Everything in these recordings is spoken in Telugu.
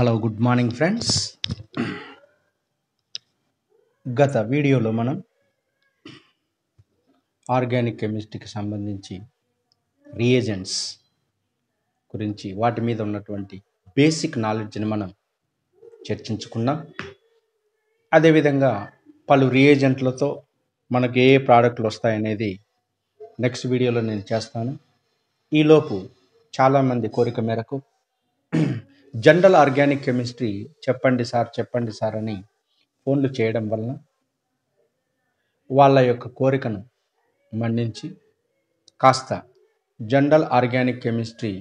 హలో గుడ్ మార్నింగ్ ఫ్రెండ్స్ గత వీడియోలో మనం ఆర్గానిక్ కెమిస్ట్రీకి సంబంధించి రియేజెంట్స్ గురించి వాటి మీద ఉన్నటువంటి బేసిక్ నాలెడ్జ్ని మనం చర్చించుకున్నాం అదేవిధంగా పలు రియేజెంట్లతో మనకు ఏ ఏ ప్రోడక్ట్లు వస్తాయనేది నెక్స్ట్ వీడియోలో నేను చేస్తాను ఈలోపు చాలామంది కోరిక మేరకు జనరల్ ఆర్గానిక్ కెమిస్ట్రీ చెప్పండి సార్ చెప్పండి సార్ అని ఫోన్లు చేయడం వలన వాళ్ళ యొక్క కోరికను మన్నించి కాస్త జనరల్ ఆర్గానిక్ కెమిస్ట్రీ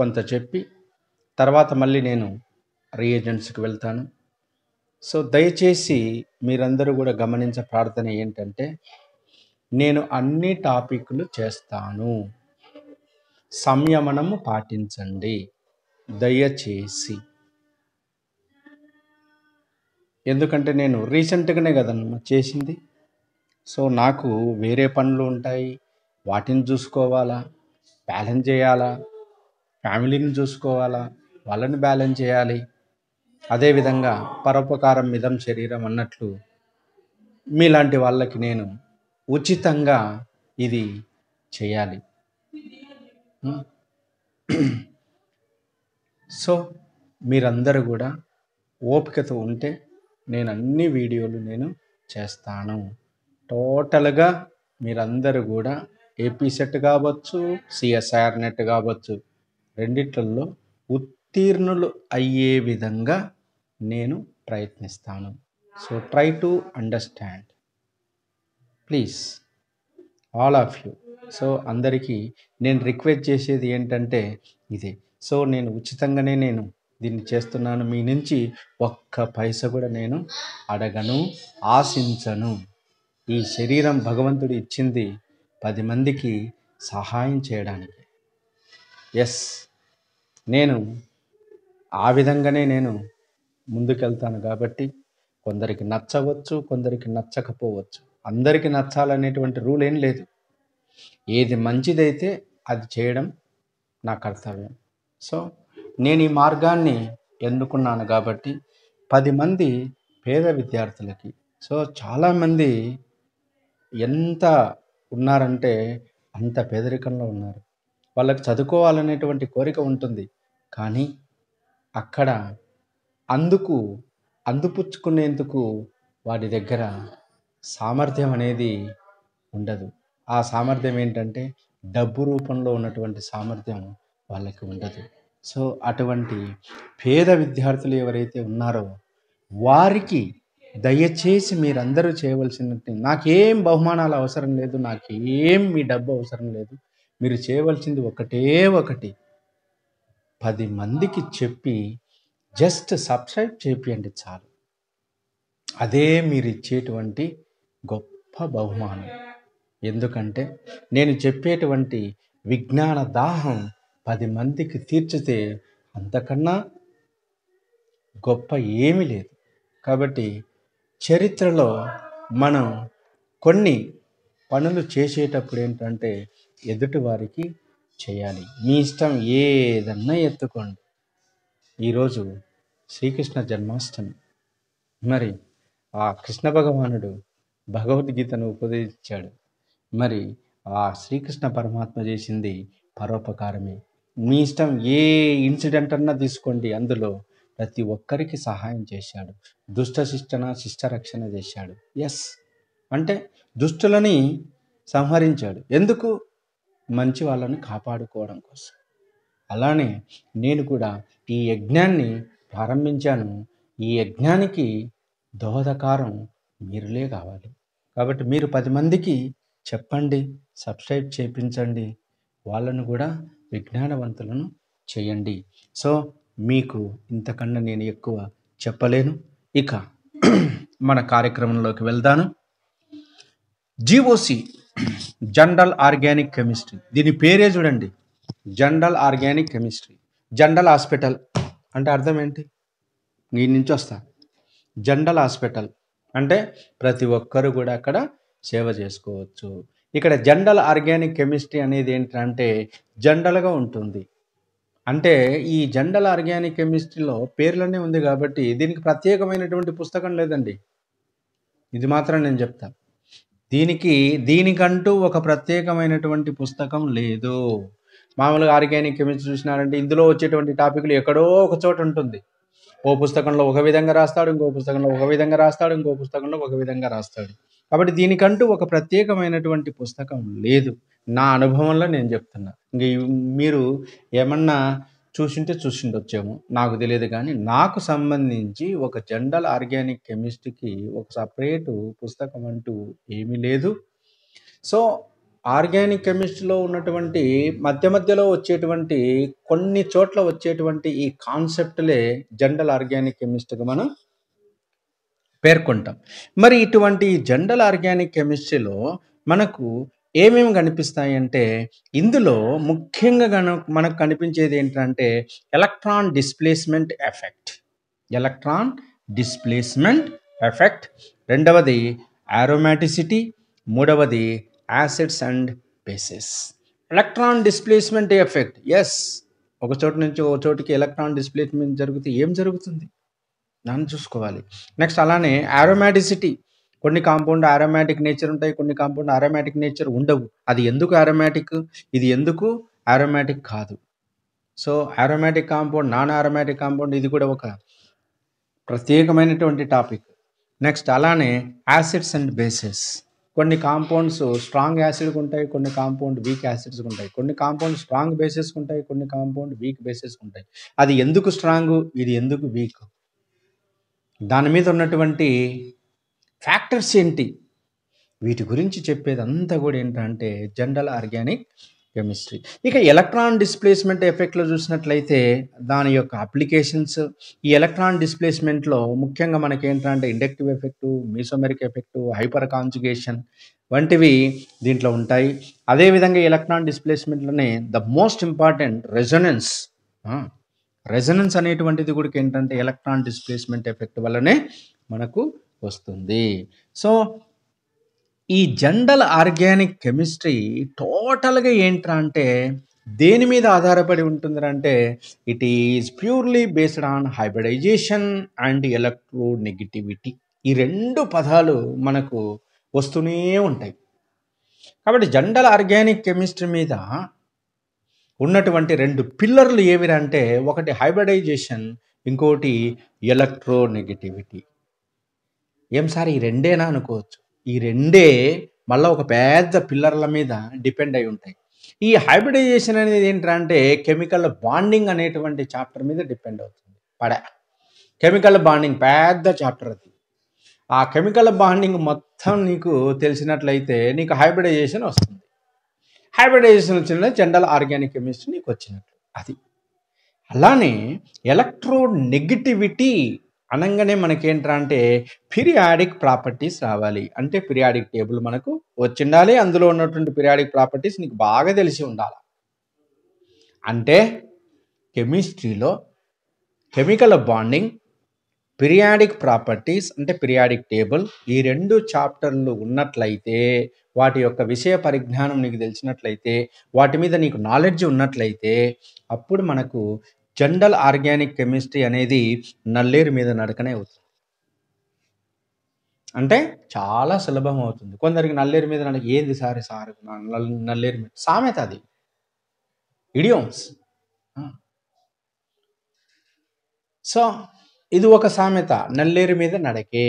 కొంత చెప్పి తర్వాత మళ్ళీ నేను రీఏజెంట్స్కి వెళ్తాను సో దయచేసి మీరందరూ కూడా గమనించే ప్రార్థన ఏంటంటే నేను అన్ని టాపిక్లు చేస్తాను సంయమనము పాటించండి దయచేసి ఎందుకంటే నేను రీసెంట్గానే కదా చేసింది సో నాకు వేరే పనులు ఉంటాయి వాటిని చూసుకోవాలా బ్యాలెన్స్ చేయాలా ఫ్యామిలీని చూసుకోవాలా వాళ్ళని బ్యాలెన్స్ చేయాలి అదేవిధంగా పరోపకారం మిదం శరీరం అన్నట్లు మీలాంటి వాళ్ళకి నేను ఉచితంగా ఇది చేయాలి సో మీరందరూ కూడా ఓపికతో ఉంటే నేను అన్ని వీడియోలు నేను చేస్తాను టోటల్గా మీరందరూ కూడా ఏపీ సెట్ కావచ్చు సిఎస్ఆర్ నెట్ కావచ్చు రెండిట్లలో ఉత్తీర్ణులు అయ్యే విధంగా నేను ప్రయత్నిస్తాను so try to understand please all of you so అందరికీ నేను రిక్వెస్ట్ చేసేది ఏంటంటే ఇది సో నేను ఉచితంగానే నేను దీన్ని చేస్తున్నాను మీ నుంచి ఒక్క పైస కూడా నేను అడగను ఆశించను ఈ శరీరం భగవంతుడు ఇచ్చింది పది మందికి సహాయం చేయడానికి ఎస్ నేను ఆ విధంగానే నేను ముందుకెళ్తాను కాబట్టి కొందరికి నచ్చవచ్చు కొందరికి నచ్చకపోవచ్చు అందరికీ నచ్చాలనేటువంటి రూల్ ఏం లేదు ఏది మంచిదైతే అది చేయడం నా కర్తవ్యం సో నేను ఈ మార్గాన్ని ఎన్నుకున్నాను కాబట్టి పది మంది పేద విద్యార్థులకి సో చాలామంది ఎంత ఉన్నారంటే అంత పేదరికంలో ఉన్నారు వాళ్ళకి చదువుకోవాలనేటువంటి కోరిక ఉంటుంది కానీ అక్కడ అందుకు అందుపుచ్చుకునేందుకు వాటి దగ్గర సామర్థ్యం అనేది ఉండదు ఆ సామర్థ్యం ఏంటంటే డబ్బు రూపంలో ఉన్నటువంటి సామర్థ్యం వాళ్ళకి ఉండదు సో అటువంటి పేద విద్యార్థులు ఎవరైతే ఉన్నారో వారికి దయచేసి మీరందరూ చేయవలసినట్టు నాకేం బహుమానాలు అవసరం లేదు నాకేం మీ డబ్బు అవసరం లేదు మీరు చేయవలసింది ఒకటే ఒకటి పది మందికి చెప్పి జస్ట్ సబ్స్క్రైబ్ చేపియండి చాలు అదే మీరు ఇచ్చేటువంటి గొప్ప బహుమానం ఎందుకంటే నేను చెప్పేటువంటి విజ్ఞాన దాహం పది మందికి తీర్చితే అంతకన్నా గొప్ప ఏమీ లేదు కాబట్టి చరిత్రలో మనం కొన్ని పనులు చేసేటప్పుడు ఏంటంటే ఎదుటివారికి చేయాలి మీ ఇష్టం ఏదన్నా ఎత్తుకోండి ఈరోజు శ్రీకృష్ణ జన్మాష్టమి మరి ఆ కృష్ణ భగవానుడు భగవద్గీతను ఉపదేశించాడు మరి ఆ శ్రీకృష్ణ పరమాత్మ చేసింది పరోపకారమే మీ ఇష్టం ఏ ఇన్సిడెంట్ అన్నా తీసుకోండి అందులో ప్రతి ఒక్కరికి సహాయం చేశాడు దుష్ట శిష్టన శిష్ట రక్షణ చేశాడు ఎస్ అంటే దుష్టులని సంహరించాడు ఎందుకు మంచి వాళ్ళని కాపాడుకోవడం కోసం అలానే నేను కూడా ఈ యజ్ఞాన్ని ప్రారంభించాను ఈ యజ్ఞానికి దోహదకారం మీరులే కావాలి కాబట్టి మీరు పది మందికి చెప్పండి సబ్స్క్రైబ్ చేయించండి వాళ్ళను కూడా విజ్ఞానవంతులను చేయండి సో మీకు ఇంతకన్నా నేను ఎక్కువ చెప్పలేను ఇక మన కార్యక్రమంలోకి వెళ్దాను జీఓసి జనరల్ ఆర్గానిక్ కెమిస్ట్రీ దీని పేరే చూడండి general organic chemistry general hospital అంటే అర్థం ఏంటి నీ నుంచి వస్తా జనరల్ హాస్పిటల్ అంటే ప్రతి ఒక్కరు కూడా అక్కడ సేవ చేసుకోవచ్చు ఇక్కడ జనరల్ ఆర్గానిక్ కెమిస్ట్రీ అనేది ఏంటంటే జనరల్గా ఉంటుంది అంటే ఈ జనరల్ ఆర్గానిక్ కెమిస్ట్రీలో పేర్లనే ఉంది కాబట్టి దీనికి ప్రత్యేకమైనటువంటి పుస్తకం లేదండి ఇది మాత్రం నేను చెప్తా దీనికి దీనికంటూ ఒక ప్రత్యేకమైనటువంటి పుస్తకం లేదు మామూలుగా ఆర్గానిక్ కెమిస్ట్రీ చూసినారంటే ఇందులో వచ్చేటువంటి టాపిక్లు ఎక్కడో ఒక చోట ఉంటుంది ఓ పుస్తకంలో ఒక విధంగా రాస్తాడు ఇంకో పుస్తకంలో ఒక విధంగా రాస్తాడు ఇంకో పుస్తకంలో ఒక విధంగా రాస్తాడు కాబట్టి దీనికంటూ ఒక ప్రత్యేకమైనటువంటి పుస్తకం లేదు నా అనుభవంలో నేను చెప్తున్నా ఇంక మీరు ఏమన్నా చూసింటే చూసిండొచ్చేమో నాకు తెలియదు కానీ నాకు సంబంధించి ఒక జనరల్ ఆర్గానిక్ కెమిస్ట్రీకి ఒక సపరేటు పుస్తకం అంటూ ఏమీ లేదు సో ఆర్గానిక్ కెమిస్ట్రీలో ఉన్నటువంటి మధ్య మధ్యలో వచ్చేటువంటి కొన్ని చోట్ల వచ్చేటువంటి ఈ కాన్సెప్ట్లే జనరల్ ఆర్గానిక్ కెమిస్ట్రీకి మనం పేర్కొంటాం మరి ఇటువంటి జనరల్ ఆర్గానిక్ కెమిస్ట్రీలో మనకు ఏమేమి కనిపిస్తాయి అంటే ఇందులో ముఖ్యంగా గన మనకు కనిపించేది ఏంటంటే electron displacement effect electron displacement effect రెండవది ఆరోమాటిసిటీ మూడవది acids and bases electron displacement effect ఎస్ ఒక చోటు నుంచి ఒక చోటుకి ఎలక్ట్రాన్ డిస్ప్లేస్మెంట్ జరిగితే ఏం జరుగుతుంది దాన్ని చూసుకోవాలి నెక్స్ట్ అలానే ఆరోమాటిసిటీ కొన్ని కాంపౌండ్ ఆరోమాటిక్ నేచర్ ఉంటాయి కొన్ని కాంపౌండ్ ఆరోమాటిక్ నేచర్ ఉండవు అది ఎందుకు ఆరోమాటిక్ ఇది ఎందుకు ఆరోమాటిక్ కాదు so aromatic compound non aromatic compound ఇది కూడా ఒక ప్రత్యేకమైనటువంటి టాపిక్ నెక్స్ట్ అలానే యాసిడ్స్ అండ్ బేసెస్ కొన్ని కాంపౌండ్స్ స్ట్రాంగ్ యాసిడ్గా ఉంటాయి కొన్ని కాంపౌండ్ వీక్ యాసిడ్స్ ఉంటాయి కొన్ని కాంపౌండ్ స్ట్రాంగ్ బేసెస్ ఉంటాయి కొన్ని కాంపౌండ్ వీక్ బేసెస్ ఉంటాయి అది ఎందుకు స్ట్రాంగ్ ఇది ఎందుకు వీక్ దాని మీద ఉన్నటువంటి ఫ్యాక్టర్స్ ఏంటి వీటి గురించి చెప్పేది అంతా కూడా ఏంటంటే జనరల్ ఆర్గానిక్ కెమిస్ట్రీ ఇక ఎలక్ట్రాన్ డిస్ప్లేస్మెంట్ ఎఫెక్ట్లో చూసినట్లయితే దాని యొక్క అప్లికేషన్స్ ఈ ఎలక్ట్రాన్ డిస్ప్లేస్మెంట్లో ముఖ్యంగా మనకి ఏంటంటే inductive effect mesomeric effect hyperconjugation వంటివి దీంట్లో ఉంటాయి అదేవిధంగా ఎలక్ట్రాన్ డిస్ప్లేస్మెంట్లోనే the most important resonance resonance అనేటువంటిది కూడా ఏంటంటే ఎలక్ట్రాన్ డిస్ప్లేస్మెంట్ ఎఫెక్ట్ వల్లనే మనకు వస్తుంది సో ఈ జనరల్ ఆర్గానిక్ కెమిస్ట్రీ టోటల్గా ఏంట్రా అంటే దేని మీద ఆధారపడి ఉంటుంది అంటే it is purely based on hybridization and electronegativity ఈ రెండు పదాలు మనకు వస్తూనే ఉంటాయి కాబట్టి జనరల్ ఆర్గానిక్ కెమిస్ట్రీ మీద ఉన్నటువంటి రెండు పిల్లర్లు ఏవి అంటే ఒకటి హైబ్రిడైజేషన్ ఇంకోటి ఎలక్ట్రో నెగిటివిటీ ఏం సార్ ఈ రెండేనా అనుకోవచ్చు ఈ రెండే మళ్ళీ ఒక పెద్ద పిల్లర్ల మీద డిపెండ్ అయి ఉంటాయి ఈ హైబ్రిడైజేషన్ అనేది ఏంటంటే కెమికల్ బాండింగ్ అనేటువంటి చాప్టర్ మీద డిపెండ్ అవుతుంది పడ కెమికల్ బాండింగ్ పెద్ద చాప్టర్ అది ఆ కెమికల్ బాండింగ్ మొత్తం నీకు తెలిసినట్లయితే నీకు హైబ్రిడైజేషన్ వస్తుంది హైబ్రిడైజేషన్ వచ్చిన జనరల్ ఆర్గానిక్ కెమిస్ట్రీ నీకు వచ్చినట్లు అది అలానే ఎలక్ట్రో నెగిటివిటీ అనగానే మనకేంట్రా అంటే పిరియాడిక్ ప్రాపర్టీస్ రావాలి అంటే పిరియాడిక్ టేబుల్ మనకు వచ్చిండాలి అందులో ఉన్నటువంటి పిరియాడిక్ ప్రాపర్టీస్ నీకు బాగా తెలిసి ఉండాలి అంటే కెమిస్ట్రీలో కెమికల్ బాండింగ్ పిరియాడిక్ ప్రాపర్టీస్ అంటే పిరియాడిక్ టేబుల్ ఈ రెండు చాప్టర్లు ఉన్నట్లయితే వాటి యొక్క విషయ పరిజ్ఞానం నీకు తెలిసినట్లయితే వాటి మీద నీకు నాలెడ్జ్ ఉన్నట్లయితే అప్పుడు మనకు జనరల్ ఆర్గానిక్ కెమిస్ట్రీ అనేది నల్లేరు మీద నడకనే అవుతుంది అంటే చాలా సులభం అవుతుంది కొందరికి నల్లేరు మీద నడక ఏంది సారీ సార్ నల్లేరు మీద సామెత అది ఇడియోమ్స్ సో ఇది ఒక సామెత నల్లేరు మీద నడకే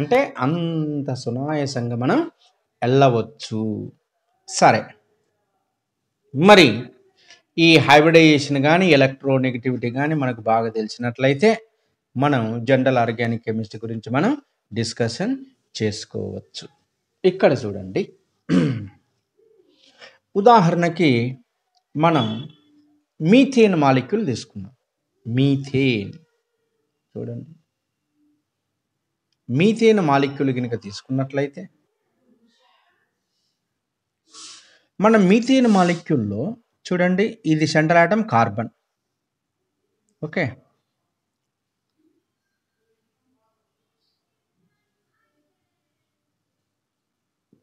అంటే అంత సునాయసంగా మనం వెళ్ళవచ్చు సరే మరి ఈ హైబ్రిడైజేషన్ కానీ ఎలక్ట్రోనెగిటివిటీ కానీ మనకు బాగా తెలిసినట్లయితే మనం జనరల్ ఆర్గానిక్ కెమిస్ట్రీ గురించి మనం డిస్కషన్ చేసుకోవచ్చు ఇక్కడ చూడండి ఉదాహరణకి మనం మీథేన్ మాలిక్యూల్ తీసుకున్నాం మీథేన్ చూడండి మీథేన్ మాలిక్యూల్ కనుక తీసుకున్నట్లయితే మన మీథేన్ మాలిక్యూల్లో చూడండి ఇది సెంట్రల్ ఆటం కార్బన్ ఓకే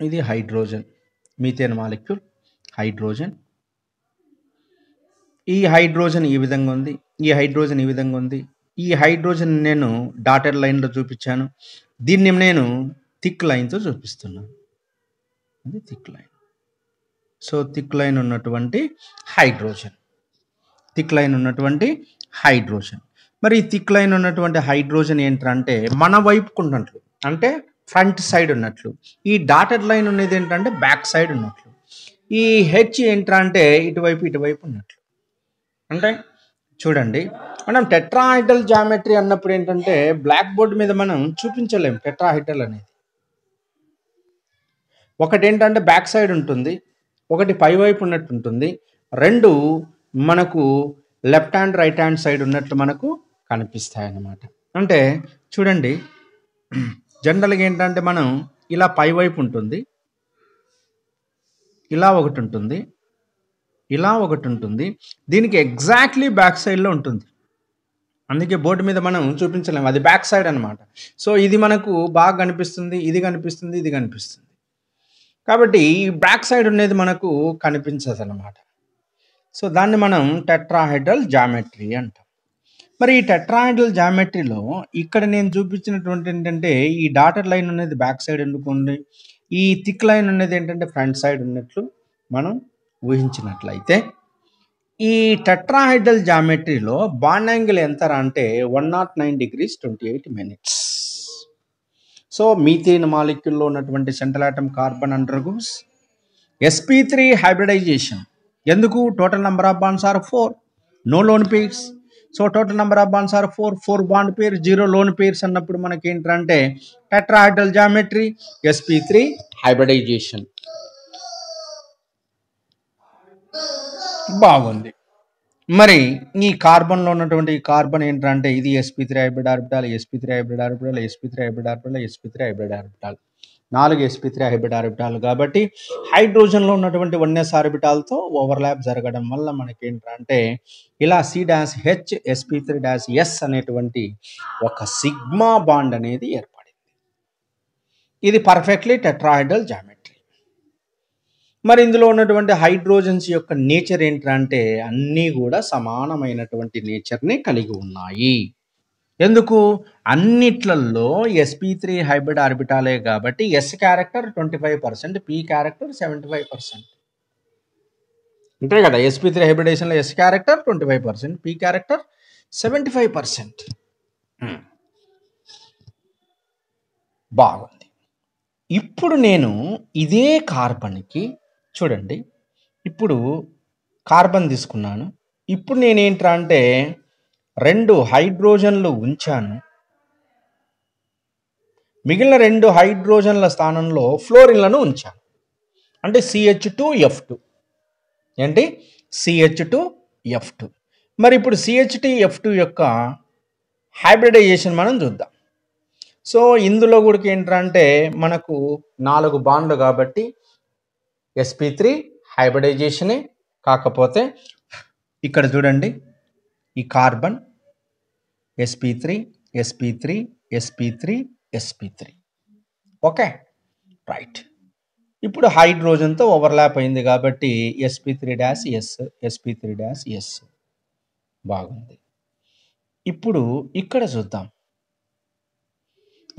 ఇది హైడ్రోజన్ మీథేన్ మాలిక్యూల్ హైడ్రోజన్ ఈ హైడ్రోజన్ ఈ విధంగా ఉంది ఈ హైడ్రోజన్ ఈ విధంగా ఉంది ఈ హైడ్రోజన్ నేను డాటెడ్ లైన్లో చూపించాను దీన్ని నేను థిక్ లైన్తో చూపిస్తున్నాను అది thick line so thick line ఉన్నటువంటి హైడ్రోజన్ థిక్ లైన్ ఉన్నటువంటి హైడ్రోజన్ మరి ఈ థిక్ లైన్ ఉన్నటువంటి హైడ్రోజన్ ఏంటంటే మన వైపుకు ఉన్నట్లు అంటే ఫ్రంట్ సైడ్ ఉన్నట్లు ఈ డాటెడ్ లైన్ ఉన్నది ఏంటంటే బ్యాక్ సైడ్ ఉన్నట్లు ఈ హెచ్ ఏంటంటే ఇటువైపు ఇటువైపు ఉన్నట్లు అంటే చూడండి మనం టెట్రాహైడల్ జామెట్రీ అన్నప్పుడు ఏంటంటే బ్లాక్ బోర్డ్ మీద మనం చూపించలేము టెట్రాహైడల్ అనేది ఒకటి ఏంటంటే బ్యాక్ సైడ్ ఉంటుంది ఒకటి పై వైపు ఉన్నట్టు ఉంటుంది రెండు మనకు left hand right hand side ఉన్నట్టు మనకు కనిపిస్తాయి అన్నమాట అంటే చూడండి జనరల్గా ఏంటంటే మనం ఇలా పై వైపు ఉంటుంది ఇలా ఒకటి ఉంటుంది ఇలా ఒకటి ఉంటుంది దీనికి ఎగ్జాక్ట్లీ బ్యాక్ సైడ్లో ఉంటుంది అందుకే బోర్డు మీద మనం చూపించలేము అది బ్యాక్ సైడ్ అనమాట సో ఇది మనకు బాగా కనిపిస్తుంది ఇది కనిపిస్తుంది ఇది కనిపిస్తుంది కాబట్టి ఈ బ్యాక్ సైడ్ అనేది మనకు కనిపించదు అనమాట సో దాన్ని మనం టెట్రాహైడ్రల్ జామెట్రీ అంటాం మరి ఈ టెట్రాహైడ్రల్ జామెట్రీలో ఇక్కడ నేను చూపించినటువంటి ఏంటంటే ఈ డాటర్ లైన్ అనేది బ్యాక్ సైడ్ అనుకోండి ఈ థిక్ లైన్ అనేది ఏంటంటే ఫ్రంట్ సైడ్ ఉన్నట్లు మనం ఊహించినట్లయితే ఈ టెట్రాహైడ్రల్ జామెట్రీలో బాండ్ యాంగిల్ ఎంత అంటే one not nine degrees twenty eight minutes so methane మాలిక్యూల్లో ఉన్నటువంటి central atom carbon undergoes SP three hybridization ఎందుకు total number of bonds are four no lone pairs so total number of bonds are four four bond pair zero lone pairs అన్నప్పుడు మనకి ఏంటంటే tetrahedral geometry SP three hybridization బాగుంది మరి ఈ కార్బన్ లో ఉన్నటువంటి కార్బన్ ఏంటంటే ఇది SP three hybrid orbital SP three hybrid orbital SP three hybrid orbital SP three hybrid orbital నాలుగు ఎస్పీ త్రీ హైబ్రిడ్ ఆర్బిటాల్ కాబట్టి హైడ్రోజన్ లో ఉన్నటువంటి వన్ఎస్ ఆర్బిటాల్తో ఓవర్లాప్ జరగడం వల్ల మనకి ఏంటంటే ఇలా C dash H SP three dash S అనేటువంటి ఒక సిగ్మా బాండ్ అనేది ఏర్పడింది ఇది పర్ఫెక్ట్లీ టెట్రాహైడ్రల్ జామెట్రీ మరి ఇందులో ఉన్నటువంటి హైడ్రోజన్స్ యొక్క నేచర్ ఏంటంటే అన్నీ కూడా సమానమైనటువంటి నేచర్ని కలిగి ఉన్నాయి ఎందుకు అన్నిట్లల్లో ఎస్పి త్రీ హైబ్రిడ్ ఆర్బిటాలే కాబట్టి S character twenty five percent P character seventy five percent అంతే కదా ఎస్పి త్రీ హైబ్రిడేషన్లో S character twenty five percent P character seventy five percent బాగుంది ఇప్పుడు నేను ఇదే కార్బన్కి చూడండి ఇప్పుడు కార్బన్ తీసుకున్నాను ఇప్పుడు నేనేంట్రా అంటే రెండు హైడ్రోజన్లు ఉంచాను మిగిలిన రెండు హైడ్రోజన్ల స్థానంలో ఫ్లోరిన్లను ఉంచాను అంటే సిహెచ్ టూ ఎఫ్ టూ ఏంటి సిహెచ్ టూ ఎఫ్ టూ మరి ఇప్పుడు సిహెచ్టి ఎఫ్ టూ యొక్క హైబ్రిడైజేషన్ మనం చూద్దాం సో ఇందులో కూడా ఏంటంటే మనకు నాలుగు బాండ్లు కాబట్టి ఎస్పీ త్రీ హైబ్రిడైజేషనే కాకపోతే ఇక్కడ చూడండి ఈ carbon SP three SP three SP three SP three okay right ఇప్పుడు హైడ్రోజన్తో ఓవర్లాప్ అయింది కాబట్టి SP three dash S SP three dash S బాగుంది ఇప్పుడు ఇక్కడ చూద్దాం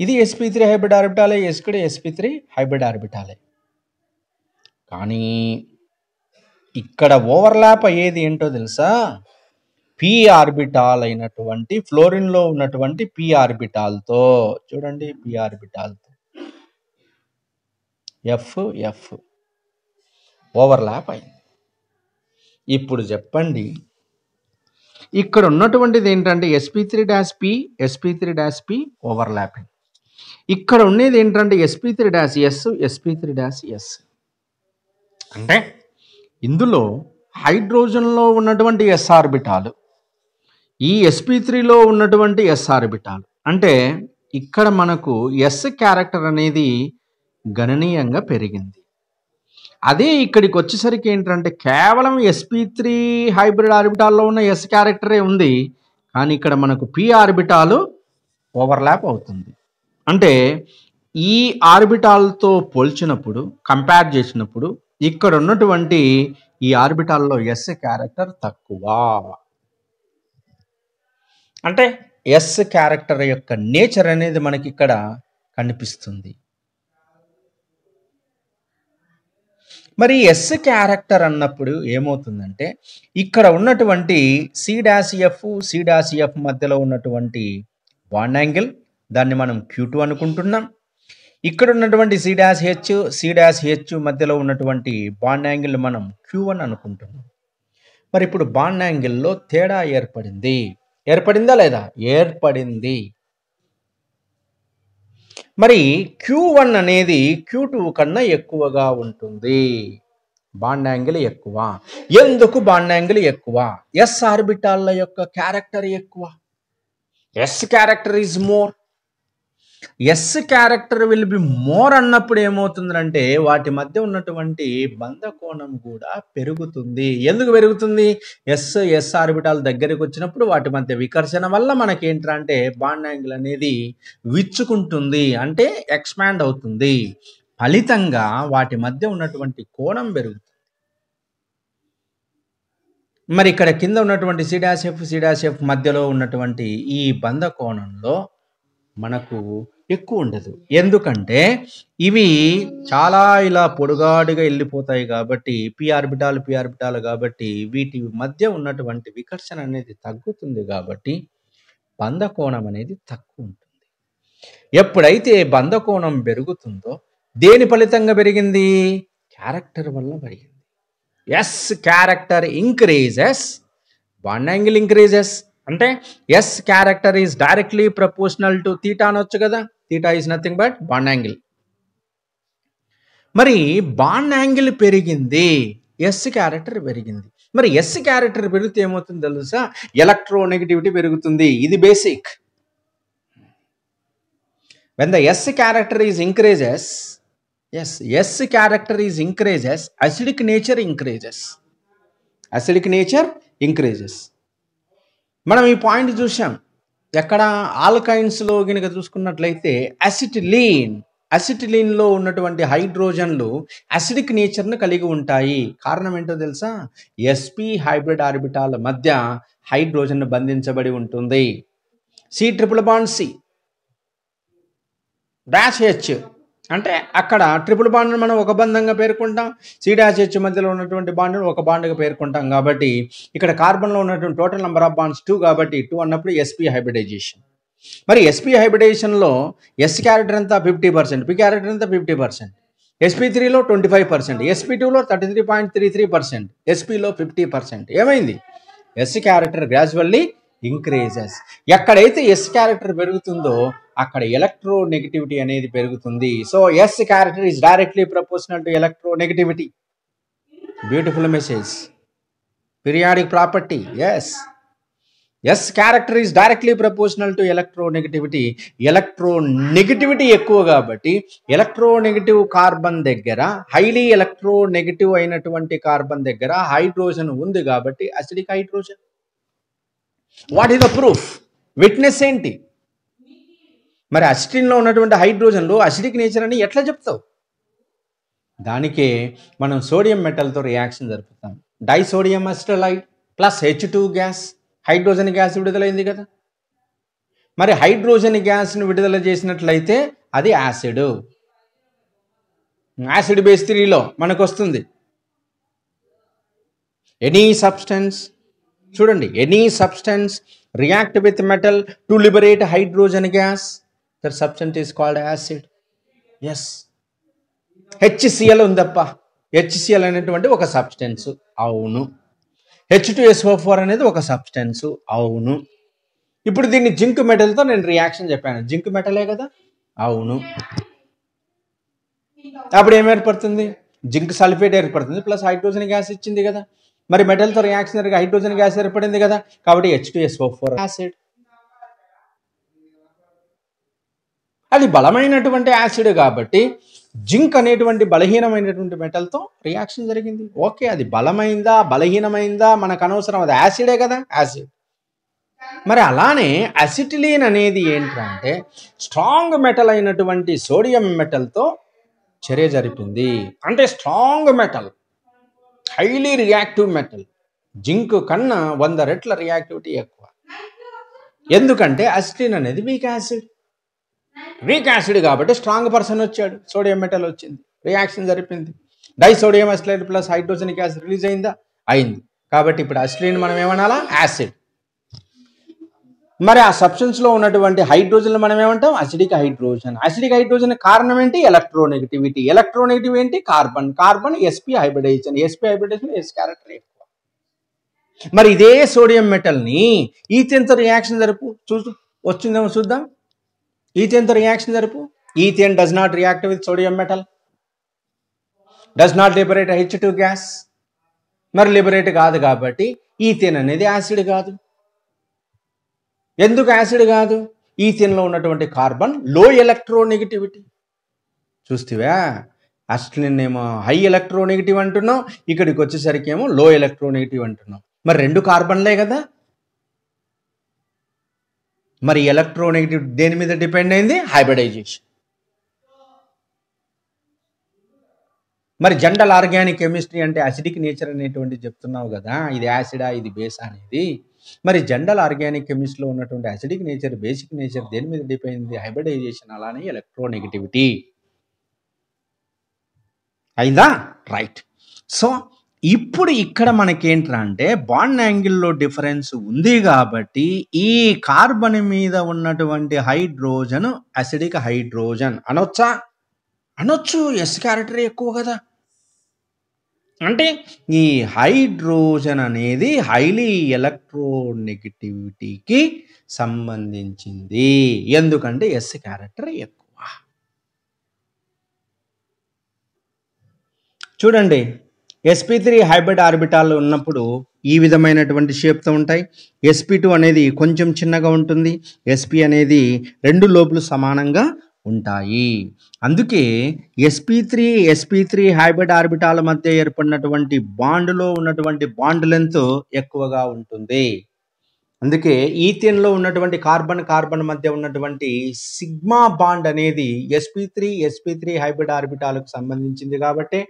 ఇది ఎస్పీ త్రీ హైబ్రిడ్ ఆర్బిటాలే ఎస్ ఇక్కడ ఎస్పీ త్రీ హైబ్రిడ్ ఆర్బిటాలే కానీ ఇక్కడ ఓవర్లాప్ అయ్యేది ఏంటో తెలుసా పి ఆర్బిటాల్ అయినటువంటి ఫ్లోరిన్లో ఉన్నటువంటి పి ఆర్బిటాల్తో చూడండి పి ఆర్బిటాల్తో ఎఫ్ ఎఫ్ ఓవర్లాప్ అయింది ఇప్పుడు చెప్పండి ఇక్కడ ఉన్నటువంటిది ఏంటంటే SP three dash P SP three dash P overlapping ఇక్కడ ఉండేది ఏంటంటే SP three dash S SP three dash S అంటే ఇందులో హైడ్రోజన్లో ఉన్నటువంటి ఎస్ఆర్బిటాలు ఈ ఎస్పీ త్రీలో ఉన్నటువంటి ఎస్ఆర్బిటాలు అంటే ఇక్కడ మనకు ఎస్ క్యారెక్టర్ అనేది గణనీయంగా పెరిగింది అదే ఇక్కడికి వచ్చేసరికి ఏంటంటే కేవలం ఎస్పీ త్రీ హైబ్రిడ్ ఆర్బిటాల్లో ఉన్న ఎస్ క్యారెక్టరే ఉంది కానీ ఇక్కడ మనకు పి ఆర్బిటాలు ఓవర్లాప్ అవుతుంది అంటే ఈ ఆర్బిటాల్తో పోల్చినప్పుడు కంపేర్ చేసినప్పుడు ఇక్కడ ఉన్నటువంటి ఈ ఆర్బిటాల్లో ఎస్ క్యారెక్టర్ తక్కువ అంటే ఎస్ క్యారెక్టర్ యొక్క నేచర్ అనేది మనకి ఇక్కడ కనిపిస్తుంది మరి ఎస్ క్యారెక్టర్ అన్నప్పుడు ఏమవుతుందంటే ఇక్కడ ఉన్నటువంటి సిడాసిఎఫ్ సిడాసిఎఫ్ మధ్యలో ఉన్నటువంటి వాన్ యాంగిల్ దాన్ని మనం క్యూటు అనుకుంటున్నాం ఇక్కడ ఉన్నటువంటి C dash H C dash H మధ్యలో ఉన్నటువంటి బాండ్ యాంగిల్ మనం క్యూ వన్ అనుకుంటున్నాం మరి ఇప్పుడు బాండ్ యాంగిల్లో తేడా ఏర్పడింది ఏర్పడిందా లేదా ఏర్పడింది మరి క్యూ వన్ అనేది క్యూ టూ కన్నా ఎక్కువగా ఉంటుంది బాండ్ యాంగిల్ ఎక్కువ ఎందుకు బాండ్ యాంగిల్ ఎక్కువ ఎస్ ఆర్బిటాల్ల యొక్క క్యారెక్టర్ ఎక్కువ S character is more S character will be more అన్నప్పుడు ఏమవుతుందంటే వాటి మధ్య ఉన్నటువంటి బంధకోణం కూడా పెరుగుతుంది ఎందుకు పెరుగుతుంది ఎస్ ఎస్ ఆర్బిటాల్ దగ్గరికి వచ్చినప్పుడు వాటి మధ్య వికర్షణ వల్ల మనకి ఏంటంటే అంటే బాండ్ యాంగిల్ అనేది విచ్చుకుంటుంది అంటే ఎక్స్పాండ్ అవుతుంది ఫలితంగా వాటి మధ్య ఉన్నటువంటి కోణం పెరుగుతుంది మరి ఇక్కడ కింద ఉన్నటువంటి సిడాసెఫ్ సిడాసెఫ్ మధ్యలో ఉన్నటువంటి ఈ బంధ కోణంలో మనకు ఎక్కువ ఉండదు ఎందుకంటే ఇవి చాలా ఇలా పొడుగాడుగా వెళ్ళిపోతాయి కాబట్టి పిఆర్బిటాలు పిఆర్బిటాలు కాబట్టి వీటి మధ్య ఉన్నటువంటి వికర్షణ అనేది తగ్గుతుంది కాబట్టి బంధకోణం అనేది తక్కువ ఉంటుంది ఎప్పుడైతే బంధకోణం పెరుగుతుందో దేని ఫలితంగా పెరిగింది క్యారెక్టర్ వల్ల పెరిగింది ఎస్ క్యారెక్టర్ ఇంక్రీజెస్ వన్ యాంగిల్ ఇంక్రీజెస్ అంటే S character is directly proportional to theta అనొచ్చు కదా theta is nothing but bond angle మరి బాండ్ యాంగిల్ పెరిగింది ఎస్ క్యారెక్టర్ పెరిగింది మరి ఎస్ క్యారెక్టర్ పెరిగితే ఏమవుతుంది తెలుసా ఎలక్ట్రో నెగిటివిటీ పెరుగుతుంది ఇది basic when the S character is increases S S character is increases acidic nature increases acidic nature increases మనం ఈ పాయింట్ చూసాం ఎక్కడ ఆల్కైన్స్లో కనుక చూసుకున్నట్లయితే అసిటిలీన్ అసిటిలీన్లో ఉన్నటువంటి హైడ్రోజన్లు అసిడిక్ నేచర్ను కలిగి ఉంటాయి కారణం ఏంటో తెలుసా ఎస్పి హైబ్రిడ్ ఆర్బిటాల మధ్య హైడ్రోజన్ బంధించబడి ఉంటుంది C triple bond C dash H అంటే అక్కడ ట్రిపుల్ బాండ్ మనం ఒక బంధంగా పేర్కొంటాం సిడాస్ హెచ్ మధ్యలో ఉన్నటువంటి బాండ్ను ఒక బాండ్గా పేర్కొంటాం కాబట్టి ఇక్కడ కార్బన్లో ఉన్నటువంటి total number of bonds two కాబట్టి టూ అన్నప్పుడు ఎస్పీ హైబ్రిడైజేషన్ మరి ఎస్పీ హైబ్రిడైజేషన్లో ఎస్ క్యారెక్టర్ అంతా ఫిఫ్టీ పర్సెంట్ పి క్యారెక్టర్ అంతా ఫిఫ్టీ పర్సెంట్ ఎస్పీ త్రీలో ట్వంటీ ఫైవ్ పర్సెంట్ ఎస్పీ టూలో thirty three point three three percent ఎస్పీలో ఫిఫ్టీ పర్సెంట్ ఏమైంది ఎస్ క్యారెక్టర్ గ్రాజువల్లీ ఇంక్రీజెస్ ఎక్కడైతే ఎస్ క్యారెక్టర్ పెరుగుతుందో అక్కడ ఎలక్ట్రో నెగిటివిటీ అనేది పెరుగుతుంది so S character is directly proportional to electronegativity beautiful message periodic property yes S character is directly proportional to electronegativity electronegativity ఎక్కువ కాబట్టి ఎలక్ట్రో నెగిటివ్ కార్బన్ దగ్గర హైలీ ఎలక్ట్రో నెగిటివ్ అయినటువంటి కార్బన్ దగ్గర హైడ్రోజన్ ఉంది కాబట్టి acidic hydrogen what is the proof witness ఏంటి మరి అసిటిన్లో ఉన్నటువంటి హైడ్రోజన్లు అసిడిక్ నేచర్ అని ఎట్లా చెప్తావు దానికే మనం సోడియం మెటల్తో రియాక్షన్ జరుపుతాం disodium acetylide plus H two gas hydrogen gas విడుదలైంది కదా మరి హైడ్రోజన్ గ్యాస్ను విడుదల చేసినట్లయితే అది యాసిడ్ యాసిడ్ బేస్ త్రీలో మనకు వస్తుంది ఎనీ సబ్స్టెన్స్ చూడండి any substance react with metal to liberate hydrogen gas that substance is called acid as HCl ఉందప్ప హెచ్సిఎల్ అనేటువంటి ఒక సబ్స్టెన్స్ అవును హెచ్ టు ఎస్ఓ ఫోర్ అనేది ఒక సబ్స్టెన్స్ అవును ఇప్పుడు దీన్ని జింక్ మెటల్తో నేను రియాక్షన్ చెప్పాను జింక్ మెటలే కదా అవును అప్పుడు ఏం ఏర్పడుతుంది జింక్ సల్ఫేట్ ఏర్పడుతుంది ప్లస్ హైడ్రోజన్ గ్యాస్ ఇచ్చింది కదా మరి మెటల్తో రియాక్షన్ హైడ్రోజన్ గ్యాస్ ఏర్పడింది కదా కాబట్టి H two SO four acid అది బలమైనటువంటి యాసిడ్ కాబట్టి జింక్ అనేటువంటి బలహీనమైనటువంటి మెటల్తో రియాక్షన్ జరిగింది ఓకే అది బలమైందా బలహీనమైందా మనకు అనవసరం అది యాసిడే కదా యాసిడ్ మరి అలానే అసిటిలీన్ అనేది ఏంటంటే స్ట్రాంగ్ మెటల్ అయినటువంటి సోడియం మెటల్తో చర్య జరిపింది అంటే strong metal highly reactive metal zinc కన్నా వంద రెట్ల రియాక్టివిటీ ఎక్కువ ఎందుకంటే అసిటిన్ అనేది వీక్ యాసిడ్ వీక్ యాసిడ్ కాబట్టి స్ట్రాంగ్ పర్సన్ వచ్చాడు సోడియం మెటల్ వచ్చింది రియాక్షన్ జరిపింది disodium acetylide plus hydrogenic acid release అయిందా అయింది కాబట్టి ఇప్పుడు అసిలీన్ మనం ఏమనాలా యాసిడ్ మరి ఆ సబ్స్టెన్స్లో ఉన్నటువంటి హైడ్రోజన్ మనం ఏమంటాం అసిడిక్ హైడ్రోజన్ అసిడిక్ హైడ్రోజన్ కారణం ఏంటి ఎలక్ట్రోనెగిటివిటీ ఎలక్ట్రోనెగిటివ్ ఏంటి carbon carbon SP hybridization SP hybridization S character ఎక్కువ మరి ఇదే సోడియం మెటల్ని ఈథెన్తో రియాక్షన్ జరుపు చూసు వచ్చిందేమో చూద్దాం ఈథేన్ తో రియాక్షన్ జరుపు ethane does not react with sodium metal does not liberate H two gas మరి లిబరేట్ కాదు కాబట్టి ఈథేన్ అనేది యాసిడ్ కాదు ఎందుకు యాసిడ్ కాదు ఈథేన్లో ఉన్నటువంటి కార్బన్ లో ఎలక్ట్రో నెగిటివిటీ చూస్తేవా నేనేమో హై నెగిటివ్ అంటున్నాం ఇక్కడికి వచ్చేసరికి ఏమో లో నెగిటివ్ అంటున్నాం మరి రెండు కార్బన్లే కదా మరి ఎలక్ట్రోనెగిటివ్ దేని మీద డిపెండ్ అయింది హైబ్రిడైజేషన్ మరి జనరల్ ఆర్గానిక్ కెమిస్ట్రీ అంటే అసిడిక్ నేచర్ అనేటువంటి చెప్తున్నావు కదా ఇది యాసిడా ఇది బేస్ అనేది మరి జనరల్ ఆర్గానిక్ కెమిస్ట్రీలో ఉన్నటువంటి అసిడిక్ నేచర్ బేసిక్ నేచర్ దేని మీద డిపెండ్ హైబ్రిడైజేషన్ అలానే ఎలక్ట్రోనెగిటివిటీ అయిందా రైట్ సో ఇప్పుడు ఇక్కడ మనకేంట్రా అంటే బాండ్ యాంగిల్లో డిఫరెన్స్ ఉంది కాబట్టి ఈ కార్బన్ మీద ఉన్నటువంటి హైడ్రోజన్ అసిడిక్ హైడ్రోజన్ అనొచ్చా అనొచ్చు ఎస్ క్యారెక్టర్ ఎక్కువ కదా అంటే ఈ హైడ్రోజన్ అనేది హైలీ నెగిటివిటీకి సంబంధించింది ఎందుకంటే ఎస్ క్యారెక్టర్ ఎక్కువ చూడండి ఎస్పీ త్రీ హైబ్రిడ్ ఆర్బిటాల్ ఉన్నప్పుడు ఈ విధమైనటువంటి షేప్తో ఉంటాయి ఎస్పీ టూ అనేది కొంచెం చిన్నగా ఉంటుంది ఎస్పీ అనేది రెండు లోపులు సమానంగా ఉంటాయి అందుకే SP three SP three hybrid ఆర్బిటాల మధ్య ఏర్పడినటువంటి బాండ్లో ఉన్నటువంటి బాండ్ లెంత్ ఎక్కువగా ఉంటుంది అందుకే ఈథెన్లో ఉన్నటువంటి కార్బన్ కార్బన్ మధ్య ఉన్నటువంటి సిగ్మా బాండ్ అనేది SP three SP three hybrid ఆర్బిటాలకు సంబంధించింది కాబట్టి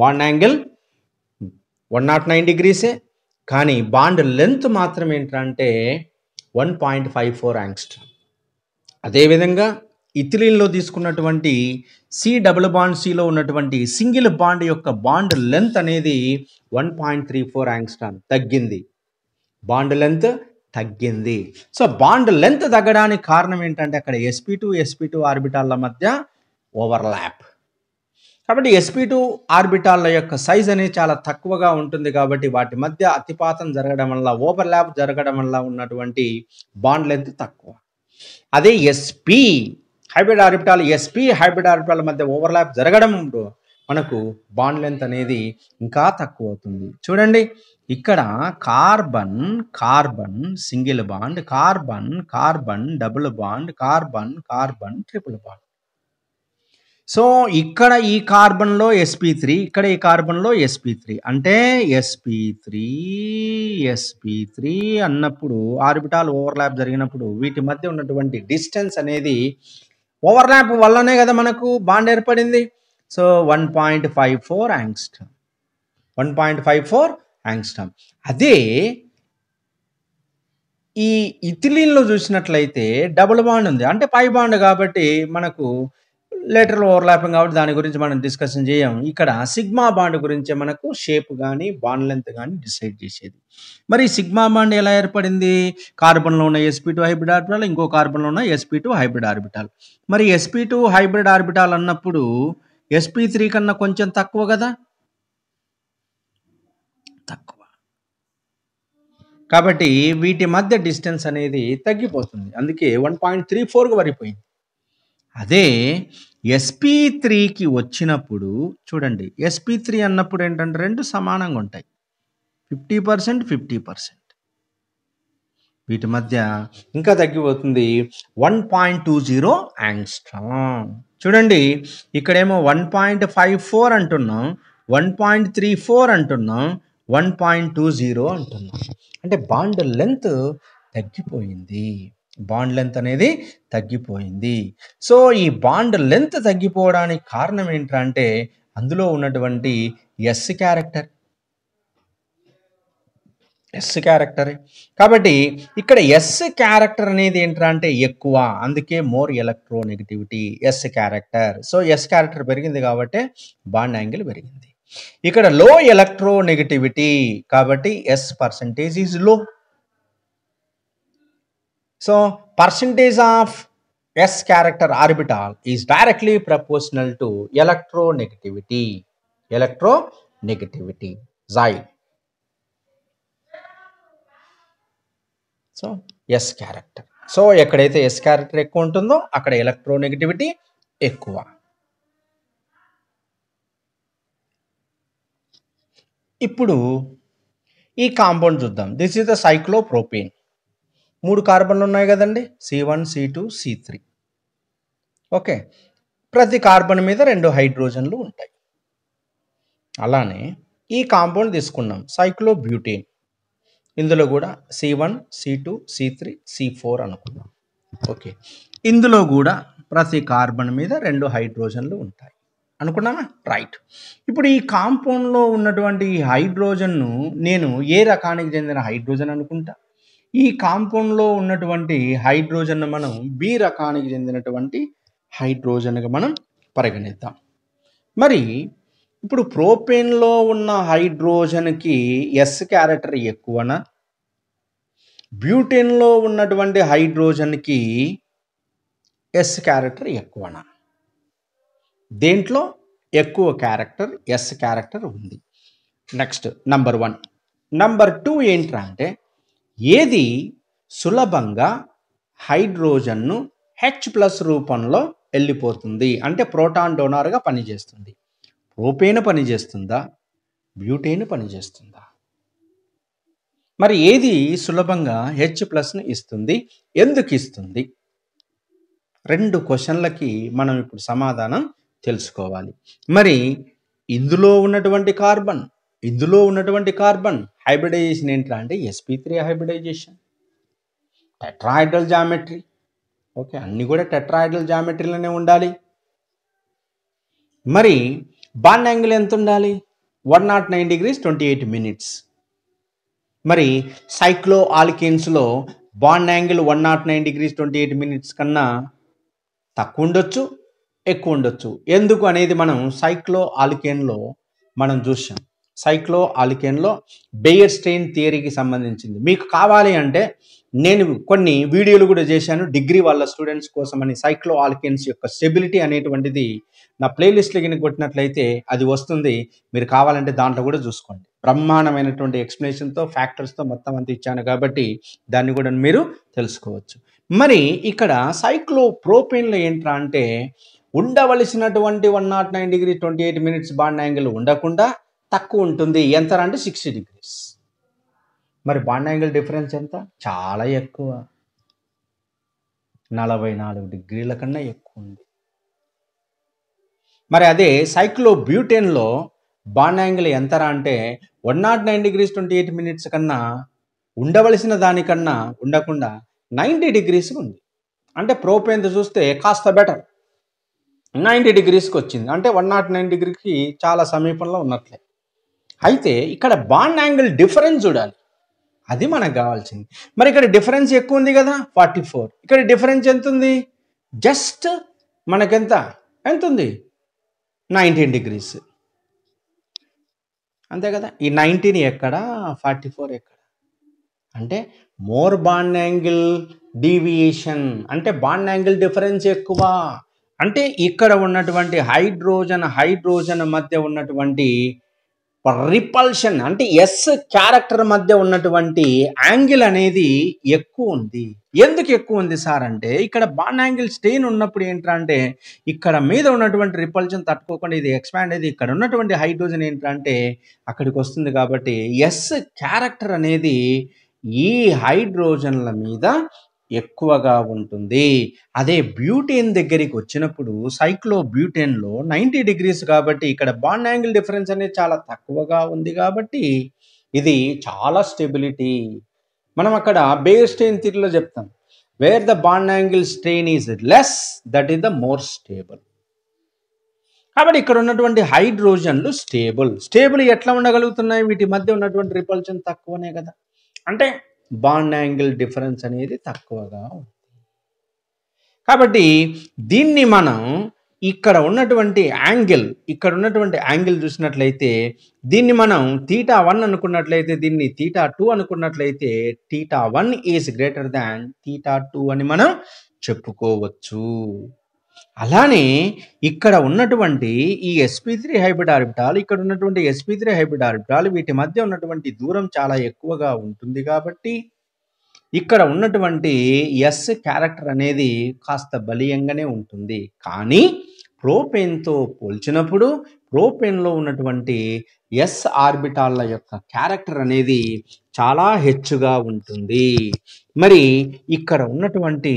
bond angle one not nine డిగ్రీసే కానీ బాండ్ లెంత్ మాత్రం ఏంటంటే one point five four angstrom అదేవిధంగా ఇథిలీన్లో తీసుకున్నటువంటి సి డబుల్ బాండ్ సిలో ఉన్నటువంటి సింగిల్ బాండ్ యొక్క బాండ్ లెంత్ అనేది one point three four angstrom తగ్గింది బాండ్ లెంత్ తగ్గింది సో బాండ్ లెంత్ తగ్గడానికి కారణం ఏంటంటే అక్కడ ఎస్పీ టూ ఎస్పీ టూ ఆర్బిటాల మధ్య ల్యాప్ కాబట్టి ఎస్పీ టూ ఆర్బిటాల్ల యొక్క సైజ్ అనేది చాలా తక్కువగా ఉంటుంది కాబట్టి వాటి మధ్య అతిపాతం జరగడం వల్ల ఓవర్ ల్యాప్ జరగడం వల్ల ఉన్నటువంటి బాండ్ లెంత్ తక్కువ అదే SP hybrid orbital SP hybrid ఆర్బిటాల మధ్య ఓవర్ ల్యాప్ జరగడం మనకు బాండ్ లెంత్ అనేది ఇంకా తక్కువ అవుతుంది చూడండి ఇక్కడ carbon carbon single bond carbon carbon double bond carbon carbon triple bond so ఇక్కడ ఈ కార్బన్లో ఎస్పీ త్రీ ఇక్కడ ఈ కార్బన్లో ఎస్పీ త్రీ అంటే ఎస్పీ త్రీ ఎస్పీ త్రీ అన్నప్పుడు ఆర్బిటాల్ ఓవర్లాప్ జరిగినప్పుడు వీటి మధ్య ఉన్నటువంటి డిస్టెన్స్ అనేది ఓవర్లాప్ వల్లనే కదా మనకు బాండ్ ఏర్పడింది so one point five four angstrom one point five four angstrom అదే ఈ ఇథిలీన్లో చూసినట్లయితే డబుల్ బాండ్ ఉంది అంటే పై బాండ్ కాబట్టి మనకు లెటర్ ఓవర్లాపింగ్ కాబట్టి దాని గురించి మనం డిస్కషన్ చేయం ఇక్కడ సిగ్మా బాండ్ గురించి మనకు షేప్ కానీ బాండ్ లెంత్ కానీ డిసైడ్ చేసేది మరి సిగ్మా బాండ్ ఎలా ఏర్పడింది కార్బన్లో ఉన్న ఎస్పీ టూ హైబ్రిడ్ ఆర్బిటాల్ ఇంకో కార్బన్లో ఉన్న ఎస్పీ టూ హైబ్రిడ్ ఆర్బిటాల్ మరి ఎస్పీ టూ హైబ్రిడ్ ఆర్బిటాల్ అన్నప్పుడు ఎస్పీ త్రీ కన్నా కొంచెం తక్కువ కదా తక్కువ కాబట్టి వీటి మధ్య డిస్టెన్స్ అనేది తగ్గిపోతుంది అందుకే వన్ పాయింట్ త్రీ ఫోర్కి పడిపోయింది అదే ఎస్పీ త్రీకి వచ్చినప్పుడు చూడండి ఎస్పీ త్రీ అన్నప్పుడు ఏంటంటే రెండు సమానంగా ఉంటాయి ఫిఫ్టీ పర్సెంట్ ఫిఫ్టీ పర్సెంట్ వీటి మధ్య ఇంకా తగ్గిపోతుంది one point two zero angstrom చూడండి ఇక్కడేమో వన్ పాయింట్ ఫైవ్ ఫోర్ అంటున్నాం వన్ పాయింట్ త్రీ ఫోర్ అంటున్నాం వన్ పాయింట్ టూ జీరో అంటున్నాం అంటే బాండ్ లెంత్ తగ్గిపోయింది బాండ్ లెంత్ అనేది తగ్గిపోయింది సో ఈ బాండ్ లెంత్ తగ్గిపోవడానికి కారణం ఏంటంటే అందులో ఉన్నటువంటి ఎస్ క్యారెక్టర్ ఎస్ క్యారెక్టర్ కాబట్టి ఇక్కడ ఎస్ క్యారెక్టర్ అనేది ఏంటంటే ఎక్కువ అందుకే more electronegativity S character so S character పెరిగింది కాబట్టి బాండ్ యాంగిల్ పెరిగింది ఇక్కడ లో ఎలక్ట్రో నెగిటివిటీ కాబట్టి S percentage is low So percentage of S character orbital is directly proportional to electronegativity. Electronegativity, xi. So S character so ఎక్కడైతే ఎస్ క్యారెక్టర్ ఎక్కువ ఉంటుందో అక్కడ ఎలక్ట్రోనెగటివిటీ ఎక్కువ ఇప్పుడు ఈ కాంపౌండ్ చూద్దాం దిస్ ఈజ్ ద సైక్లోప్రోపీన్ మూడు కార్బన్లు ఉన్నాయి కదండి C one C two C three okay ప్రతి కార్బన్ మీద రెండు హైడ్రోజన్లు ఉంటాయి అలానే ఈ కాంపౌండ్ తీసుకున్నాం సైక్లోబ్యూటేన్ ఇందులో కూడా C one C two C three C four అనుకున్నాం ఓకే ఇందులో కూడా ప్రతి కార్బన్ మీద రెండు హైడ్రోజన్లు ఉంటాయి అనుకున్నామా రైట్ ఇప్పుడు ఈ కాంపౌండ్లో ఉన్నటువంటి హైడ్రోజన్ను నేను ఏ రకానికి చెందిన హైడ్రోజన్ అనుకుంటా ఈ కాంపౌండ్లో ఉన్నటువంటి హైడ్రోజన్ మనం బి రకానికి చెందినటువంటి హైడ్రోజన్గా మనం పరిగణిద్దాం మరి ఇప్పుడు ప్రోపేన్లో ఉన్న హైడ్రోజన్కి ఎస్ క్యారెక్టర్ ఎక్కువనా బ్యూటేన్లో ఉన్నటువంటి హైడ్రోజన్కి ఎస్ క్యారెక్టర్ ఎక్కువనా దేంట్లో ఎక్కువ క్యారెక్టర్ ఎస్ క్యారెక్టర్ ఉంది next number one number two ఏంట్రా అంటే ఏది సులభంగా హైడ్రోజన్ను హెచ్ ప్లస్ రూపంలో వెళ్ళిపోతుంది అంటే ప్రోటాన్ డోనార్గా పనిచేస్తుంది ప్రోపేన్ పనిచేస్తుందా బ్యూటేన్ పనిచేస్తుందా మరి ఏది సులభంగా హెచ్ ప్లస్ను ఇస్తుంది ఎందుకు ఇస్తుంది రెండు క్వశ్చన్లకి మనం ఇప్పుడు సమాధానం తెలుసుకోవాలి మరి ఇందులో ఉన్నటువంటి కార్బన్ ఇందులో ఉన్నటువంటి కార్బన్ హైబ్రిడైజేషన్ ఏంట్రా అంటే SP three hybridization tetrahedral geometry okay అన్నీ కూడా టెట్రాయిడల్ జామెట్రీలోనే ఉండాలి మరి బాండ్ యాంగిల్ ఎంత ఉండాలి one not nine degrees twenty eight minutes మరి సైక్లో ఆల్కిన్స్లో bond angle one not nine degrees twenty eight minutes కన్నా తక్కువ ఉండొచ్చు ఎక్కువ ఉండొచ్చు ఎందుకు అనేది మనం సైక్లో ఆల్కేన్లో మనం చూసాం సైక్లో ఆలికేన్లో బేయర్ స్ట్రెయిన్ థియరీకి సంబంధించింది మీకు కావాలి అంటే నేను కొన్ని వీడియోలు కూడా చేశాను డిగ్రీ వాళ్ళ స్టూడెంట్స్ కోసం అని సైక్లో ఆల్కెన్స్ యొక్క స్టెబిలిటీ అనేటువంటిది నా ప్లేలిస్ట్లో కింద కొట్టినట్లయితే అది వస్తుంది మీరు కావాలంటే దాంట్లో కూడా చూసుకోండి బ్రహ్మాండమైనటువంటి ఎక్స్ప్లెనేషన్తో ఫ్యాక్టర్స్తో మొత్తం అంత ఇచ్చాను కాబట్టి దాన్ని కూడా మీరు తెలుసుకోవచ్చు మరి ఇక్కడ సైక్లో ప్రోపీన్లు ఏంట్రా అంటే ఉండవలసినటువంటి one not nine degree twenty eight minutes bond angle ఉండకుండా తక్కువ ఉంటుంది ఎంత అంటే సిక్స్టీ డిగ్రీస్ మరి బాండ్ యాంగిల్ డిఫరెన్స్ ఎంత చాలా ఎక్కువ నలభై నాలుగు డిగ్రీల కన్నా ఎక్కువ ఉంది మరి అదే సైక్లో బ్యూటెన్లో బాండ్ యాంగిల్ ఎంతరా అంటే one not nine degrees twenty eight minutes కన్నా ఉండవలసిన దానికన్నా ఉండకుండా నైంటీ డిగ్రీస్ ఉంది అంటే ప్రోపేన్ చూస్తే కాస్త బెటర్ నైంటీ డిగ్రీస్కి వచ్చింది అంటే వన్ నాట్ నైన్ డిగ్రీకి చాలా సమీపంలో ఉన్నట్లే అయితే ఇక్కడ బాండ్ యాంగిల్ డిఫరెన్స్ చూడాలి అది మనకు కావాల్సింది మరి ఇక్కడ డిఫరెన్స్ ఎక్కువ ఉంది కదా ఫార్టీ ఫోర్ ఇక్కడ డిఫరెన్స్ ఎంత ఉంది జస్ట్ మనకెంత ఎంత ఉంది నైన్టీన్ డిగ్రీస్ అంతే కదా ఈ నైన్టీన్ ఎక్కడ ఫార్టీ ఫోర్ ఎక్కడ అంటే మోర్ బాండ్ యాంగిల్ డీవియేషన్ అంటే బాండ్ యాంగిల్ డిఫరెన్స్ ఎక్కువ అంటే ఇక్కడ ఉన్నటువంటి హైడ్రోజన్ హైడ్రోజన్ మధ్య ఉన్నటువంటి రిపల్షన్ అంటే ఎస్ క్యారెక్టర్ మధ్య ఉన్నటువంటి యాంగిల్ అనేది ఎక్కువ ఉంది ఎందుకు ఎక్కువ ఉంది సార్ అంటే ఇక్కడ బాన్ యాంగిల్ స్టెయిన్ ఉన్నప్పుడు ఏంటంటే ఇక్కడ మీద ఉన్నటువంటి రిపల్షన్ తట్టుకోకుండా ఇది ఎక్స్పాండ్ అయితే ఇక్కడ ఉన్నటువంటి హైడ్రోజన్ ఏంటంటే అక్కడికి వస్తుంది కాబట్టి ఎస్ క్యారెక్టర్ అనేది ఈ హైడ్రోజన్ల మీద ఎక్కువగా ఉంటుంది అదే బ్యూటేన్ దగ్గరికి వచ్చినప్పుడు సైక్లో బ్యూటేన్లో నైంటీ డిగ్రీస్ కాబట్టి ఇక్కడ బాండ్ యాంగిల్ డిఫరెన్స్ అనేది చాలా తక్కువగా ఉంది కాబట్టి ఇది చాలా స్టెబిలిటీ మనం అక్కడ బేర్ స్టెయిన్ తీరులో చెప్తాం where the bond angle strain is less that is the more stable కాబట్టి ఇక్కడ ఉన్నటువంటి హైడ్రోజన్లు స్టేబుల్ స్టేబుల్ ఎట్లా ఉండగలుగుతున్నాయి వీటి మధ్య ఉన్నటువంటి రిపల్షన్ తక్కువనే కదా అంటే బాండ్ యాంగిల్ డిఫరెన్స్ అనేది తక్కువగా ఉంది కాబట్టి దీన్ని మనం ఇక్కడ ఉన్నటువంటి యాంగిల్ ఇక్కడ ఉన్నటువంటి యాంగిల్ చూసినట్లయితే దీన్ని మనం థీటా వన్ అనుకున్నట్లయితే దీన్ని తీటా టూ అనుకున్నట్లయితే theta one is greater than theta two అని మనం చెప్పుకోవచ్చు అలానే ఇక్కడ ఉన్నటువంటి ఈ ఎస్పీ త్రీ హైబ్రిడ్ ఆర్బిటాల్ ఇక్కడ ఉన్నటువంటి ఎస్పీ త్రీ హైబ్రిడ్ ఆర్బిటాల్ వీటి మధ్య ఉన్నటువంటి దూరం చాలా ఎక్కువగా ఉంటుంది కాబట్టి ఇక్కడ ఉన్నటువంటి ఎస్ క్యారెక్టర్ అనేది కాస్త బలీయంగానే ఉంటుంది కానీ ప్రోపెన్తో పోల్చినప్పుడు ప్రోపెన్లో ఉన్నటువంటి ఎస్ ఆర్బిటాల్ల యొక్క క్యారెక్టర్ అనేది చాలా హెచ్చుగా ఉంటుంది మరి ఇక్కడ ఉన్నటువంటి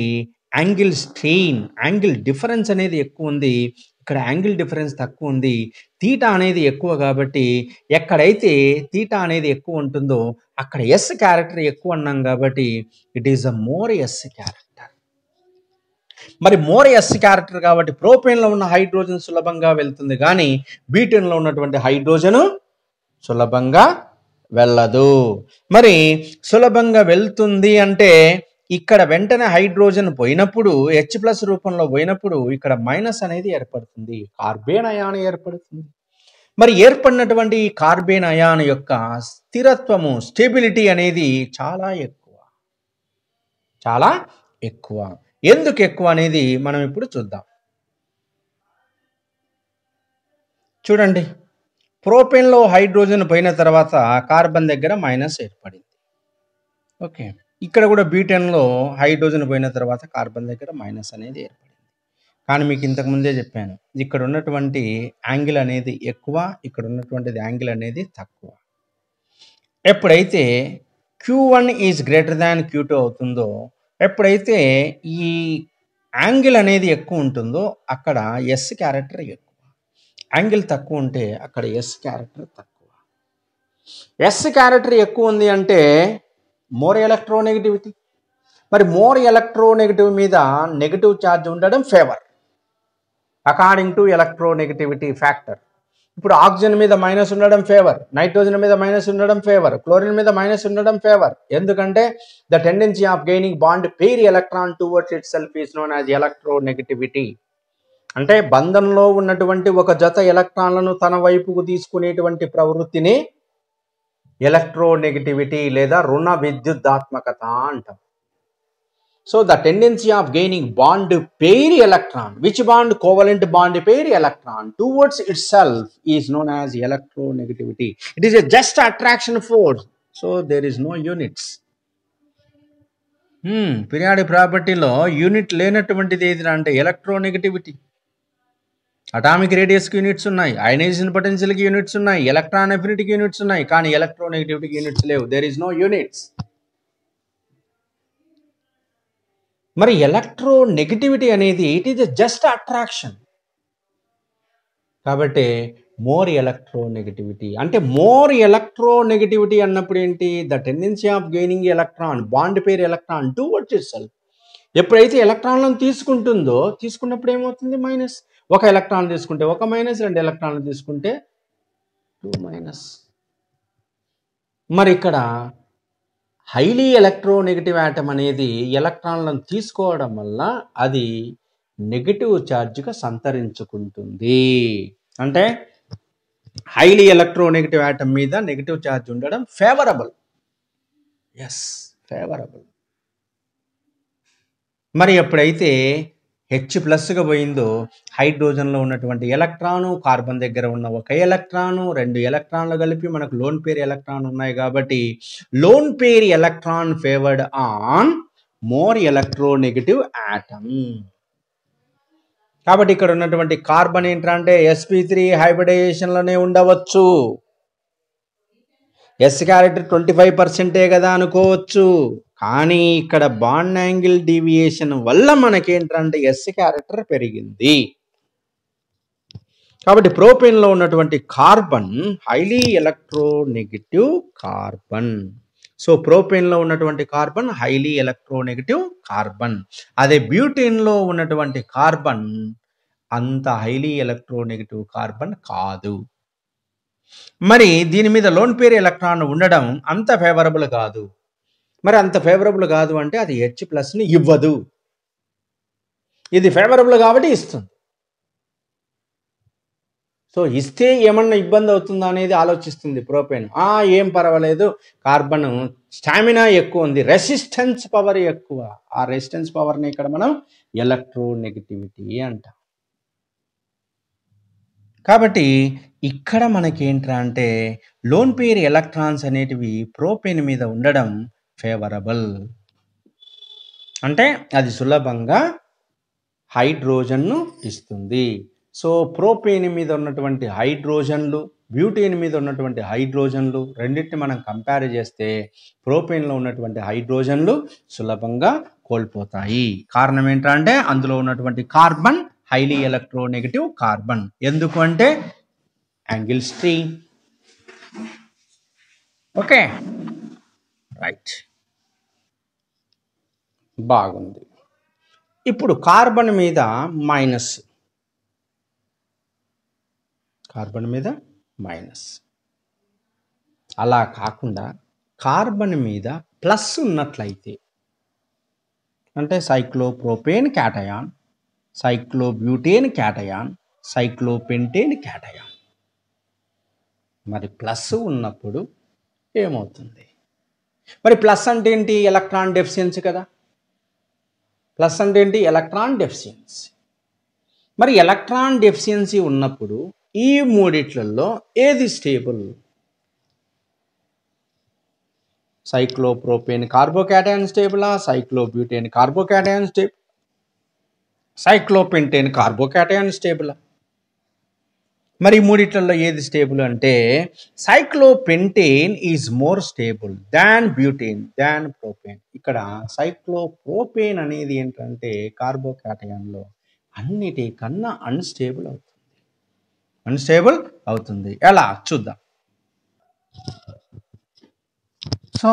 యాంగిల్ స్ట్రెయిన్ యాంగిల్ డిఫరెన్స్ అనేది ఎక్కువ ఉంది ఇక్కడ యాంగిల్ డిఫరెన్స్ తక్కువ ఉంది తీటా అనేది ఎక్కువ కాబట్టి ఎక్కడైతే తీటా అనేది ఎక్కువ ఉంటుందో అక్కడ ఎస్ క్యారెక్టర్ ఎక్కువ అన్నాం కాబట్టి it is a more S character మరి మోర్ ఎస్ క్యారెక్టర్ కాబట్టి ప్రోపేన్లో ఉన్న హైడ్రోజన్ సులభంగా వెళ్తుంది కానీ బీటెన్లో ఉన్నటువంటి హైడ్రోజను సులభంగా వెళ్ళదు మరి సులభంగా వెళ్తుంది అంటే ఇక్కడ వెంటనే హైడ్రోజన్ పోయినప్పుడు హెచ్ ప్లస్ రూపంలో పోయినప్పుడు ఇక్కడ మైనస్ అనేది ఏర్పడుతుంది కార్బేన్ అయాన్ ఏర్పడుతుంది మరి ఏర్పడినటువంటి కార్బేన్ అయాన్ యొక్క స్థిరత్వము స్టెబిలిటీ అనేది చాలా ఎక్కువ చాలా ఎక్కువ ఎందుకు ఎక్కువ అనేది మనం ఇప్పుడు చూద్దాం చూడండి ప్రోపెన్లో హైడ్రోజన్ పోయిన తర్వాత కార్బన్ దగ్గర మైనస్ ఏర్పడింది ఓకే ఇక్కడ కూడా బీటెన్లో హైడ్రోజన్ పోయిన తర్వాత కార్బన్ దగ్గర మైనస్ అనేది ఏర్పడింది కానీ మీకు ఇంతకుముందే చెప్పాను ఇక్కడ ఉన్నటువంటి యాంగిల్ అనేది ఎక్కువ ఇక్కడ ఉన్నటువంటిది యాంగిల్ అనేది తక్కువ ఎప్పుడైతే Q one is greater than Q two అవుతుందో ఎప్పుడైతే ఈ యాంగిల్ అనేది ఎక్కువ ఉంటుందో అక్కడ ఎస్ క్యారెక్టర్ ఎక్కువ యాంగిల్ తక్కువ ఉంటే అక్కడ ఎస్ క్యారెక్టర్ తక్కువ ఎస్ క్యారెక్టర్ ఎక్కువ ఉంది అంటే మోర్ ఎలక్ట్రోనెగిటివిటీ మరి మోర్ ఎలక్ట్రోనెగిటివ్ మీద నెగటివ్ ఛార్జ్ ఉండడం favour according to electronegativity factor ఇప్పుడు ఆక్సిజన్ మీద మైనస్ ఉండడం ఫేవర్ నైట్రోజన్ మీద మైనస్ ఉండడం ఫేవర్ క్లోరిన్ మీద మైనస్ ఉండడం ఫేవర్ ఎందుకంటే the tendency of gaining bond pair electron towards itself is known as electronegativity అంటే బంధంలో ఉన్నటువంటి ఒక జత ఎలక్ట్రాన్లను తన వైపుకు తీసుకునేటువంటి ప్రవృత్తిని ఎలక్ట్రోనెగిటివిటీ లేదా రుణ విద్యుద్ధాత్మకత అంటాం so the tendency of gaining bond pair electron which bond covalent bond pair electron towards itself is known as electronegativity it is a just attraction force so there is no units periodic ప్రాపర్టీలో యూనిట్ లేనటువంటిది ఏది అంటే ఎలక్ట్రోనెగిటివిటీ అటామిక్ రేడియస్కి యూనిట్స్ ఉన్నాయి అయనైజేషన్ పొటెన్షియల్కి యూనిట్స్ ఉన్నాయి ఎలక్ట్రాన్ ఎఫినిటీకి యూనిట్స్ ఉన్నాయి కానీ ఎలక్ట్రో నెగిటివిటీ యూనిట్స్ లేవు దేర్ ఇస్ నో యూనిట్స్ మరి ఎలక్ట్రో నెగిటివిటీ అనేది ఇట్ ఈజ్ జస్ట్ అట్రాక్షన్ కాబట్టి మోర్ ఎలక్ట్రో నెగిటివిటీ అంటే మోర్ ఎలక్ట్రో నెగిటివిటీ అన్నప్పుడు ఏంటి the tendency of gaining electron bond pair electron towards self self ఎప్పుడైతే ఎలక్ట్రాన్లను తీసుకుంటుందో తీసుకున్నప్పుడు ఏమవుతుంది మైనస్ ఒక ఎలక్ట్రాన్ తీసుకుంటే ఒక మైనస్ రెండు ఎలక్ట్రాన్లు తీసుకుంటే టూ మైనస్ మరి ఇక్కడ హైలీ నెగిటివ్ యాటమ్ అనేది ఎలక్ట్రాన్లను తీసుకోవడం వల్ల అది నెగిటివ్ ఛార్జ్గా సంతరించుకుంటుంది అంటే హైలీ నెగిటివ్ యాటమ్ మీద నెగిటివ్ ఛార్జ్ ఉండడం ఫేవరబుల్ ఎస్ ఫేవరబుల్ మరి ఎప్పుడైతే హెచ్ ప్లస్గా పోయిందో హైడ్రోజన్లో ఉన్నటువంటి ఎలక్ట్రాను కార్బన్ దగ్గర ఉన్న ఒక ఎలక్ట్రాను రెండు ఎలక్ట్రాన్లు కలిపి మనకు లోన్ పేరు ఎలక్ట్రాన్ ఉన్నాయి కాబట్టి lone pair electron favoured on more electronegative atom కాబట్టి ఇక్కడ ఉన్నటువంటి కార్బన్ ఏంటంటే ఎస్పీ త్రీ హైబ్రిడైజేషన్లోనే ఉండవచ్చు ఎస్ క్యారెక్టర్ ట్వంటీ ఫైవ్ పర్సెంటే కదా అనుకోవచ్చు కానీ ఇక్కడ బాండ్ యాంగిల్ డీవియేషన్ వల్ల మనకేంటంటే ఎస్ క్యారెక్టర్ పెరిగింది కాబట్టి ప్రోపెన్లో ఉన్నటువంటి carbon highly electronegative carbon so ప్రోపెన్లో ఉన్నటువంటి కార్బన్ హైలీ ఎలక్ట్రోనెగటివ్ కార్బన్ అదే బ్యూటిన్లో ఉన్నటువంటి కార్బన్ అంత హైలీ ఎలక్ట్రోనెగటివ్ కార్బన్ కాదు మరి దీని మీద లోన్ పేరు ఎలక్ట్రాన్ ఉండడం అంత ఫేవరబుల్ కాదు మరి అంత ఫేవరబుల్ కాదు అంటే అది హెచ్ ప్లస్ని ఇవ్వదు ఇది ఫేవరబుల్ కాబట్టి ఇస్తుంది సో ఇస్తే ఏమన్నా ఇబ్బంది అవుతుందా అనేది ఆలోచిస్తుంది ప్రోపేన్ ఆ ఏం పర్వాలేదు కార్బన్ స్టామినా ఎక్కువ ఉంది రెసిస్టెన్స్ పవర్ ఎక్కువ ఆ రెసిస్టెన్స్ పవర్ని ఇక్కడ మనం ఎలక్ట్రో నెగిటివిటీ అంటాం కాబట్టి ఇక్కడ మనకేంట్రా అంటే లోన్ పేరు ఎలక్ట్రాన్స్ అనేటివి ప్రోపేన్ మీద ఉండడం ఫేవరబుల్ అంటే అది సులభంగా హైడ్రోజన్ను ఇస్తుంది సో ప్రోపేన్ మీద ఉన్నటువంటి హైడ్రోజన్లు బ్యూటేన్ మీద ఉన్నటువంటి హైడ్రోజన్లు రెండింటిని మనం కంపేర్ చేస్తే ప్రోపేన్లో ఉన్నటువంటి హైడ్రోజన్లు సులభంగా కోల్పోతాయి కారణం ఏంటంటే అందులో ఉన్నటువంటి కార్బన్ హైలీ ఎలక్ట్రోనెగటివ్ కార్బన్ ఎందుకు అంటే యాంగిల్ స్ట్రీ ఓకే రైట్ బాగుంది ఇప్పుడు కార్బన్ మీద మైనస్ కార్బన్ మీద మైనస్ అలా కాకుండా కార్బన్ మీద ప్లస్ ఉన్నట్లయితే అంటే cyclopropane cation cyclobutane cation cyclopentane cation మరి ప్లస్ ఉన్నప్పుడు ఏమవుతుంది మరి ప్లస్ అంటే ఏంటి ఎలక్ట్రాన్ డెఫిషియన్సీ కదా ప్లస్ అంటే ఏంటి ఎలక్ట్రాన్ డెఫిషియన్సీ మరి ఎలక్ట్రాన్ డెఫిషియన్సీ ఉన్నప్పుడు ఈ మూడిట్లలో ఏది స్టేబుల్ సైక్లోప్రోపేన్ కార్బోకాటాన్ స్టేబులా cyclobutane carbocation stable cyclopentane carbocation స్టేబులా మరి మూడిట్లలో ఏది స్టేబుల్ అంటే cyclopentane is more stable than butane than propane ఇక్కడ సైక్లోప్రోపేన్ అనేది ఏంటంటే కార్బోకాటయాన్లో అన్నిటి కన్నా అన్స్టేబుల్ అవుతుంది అన్స్టేబుల్ అవుతుంది ఎలా చూద్దాం సో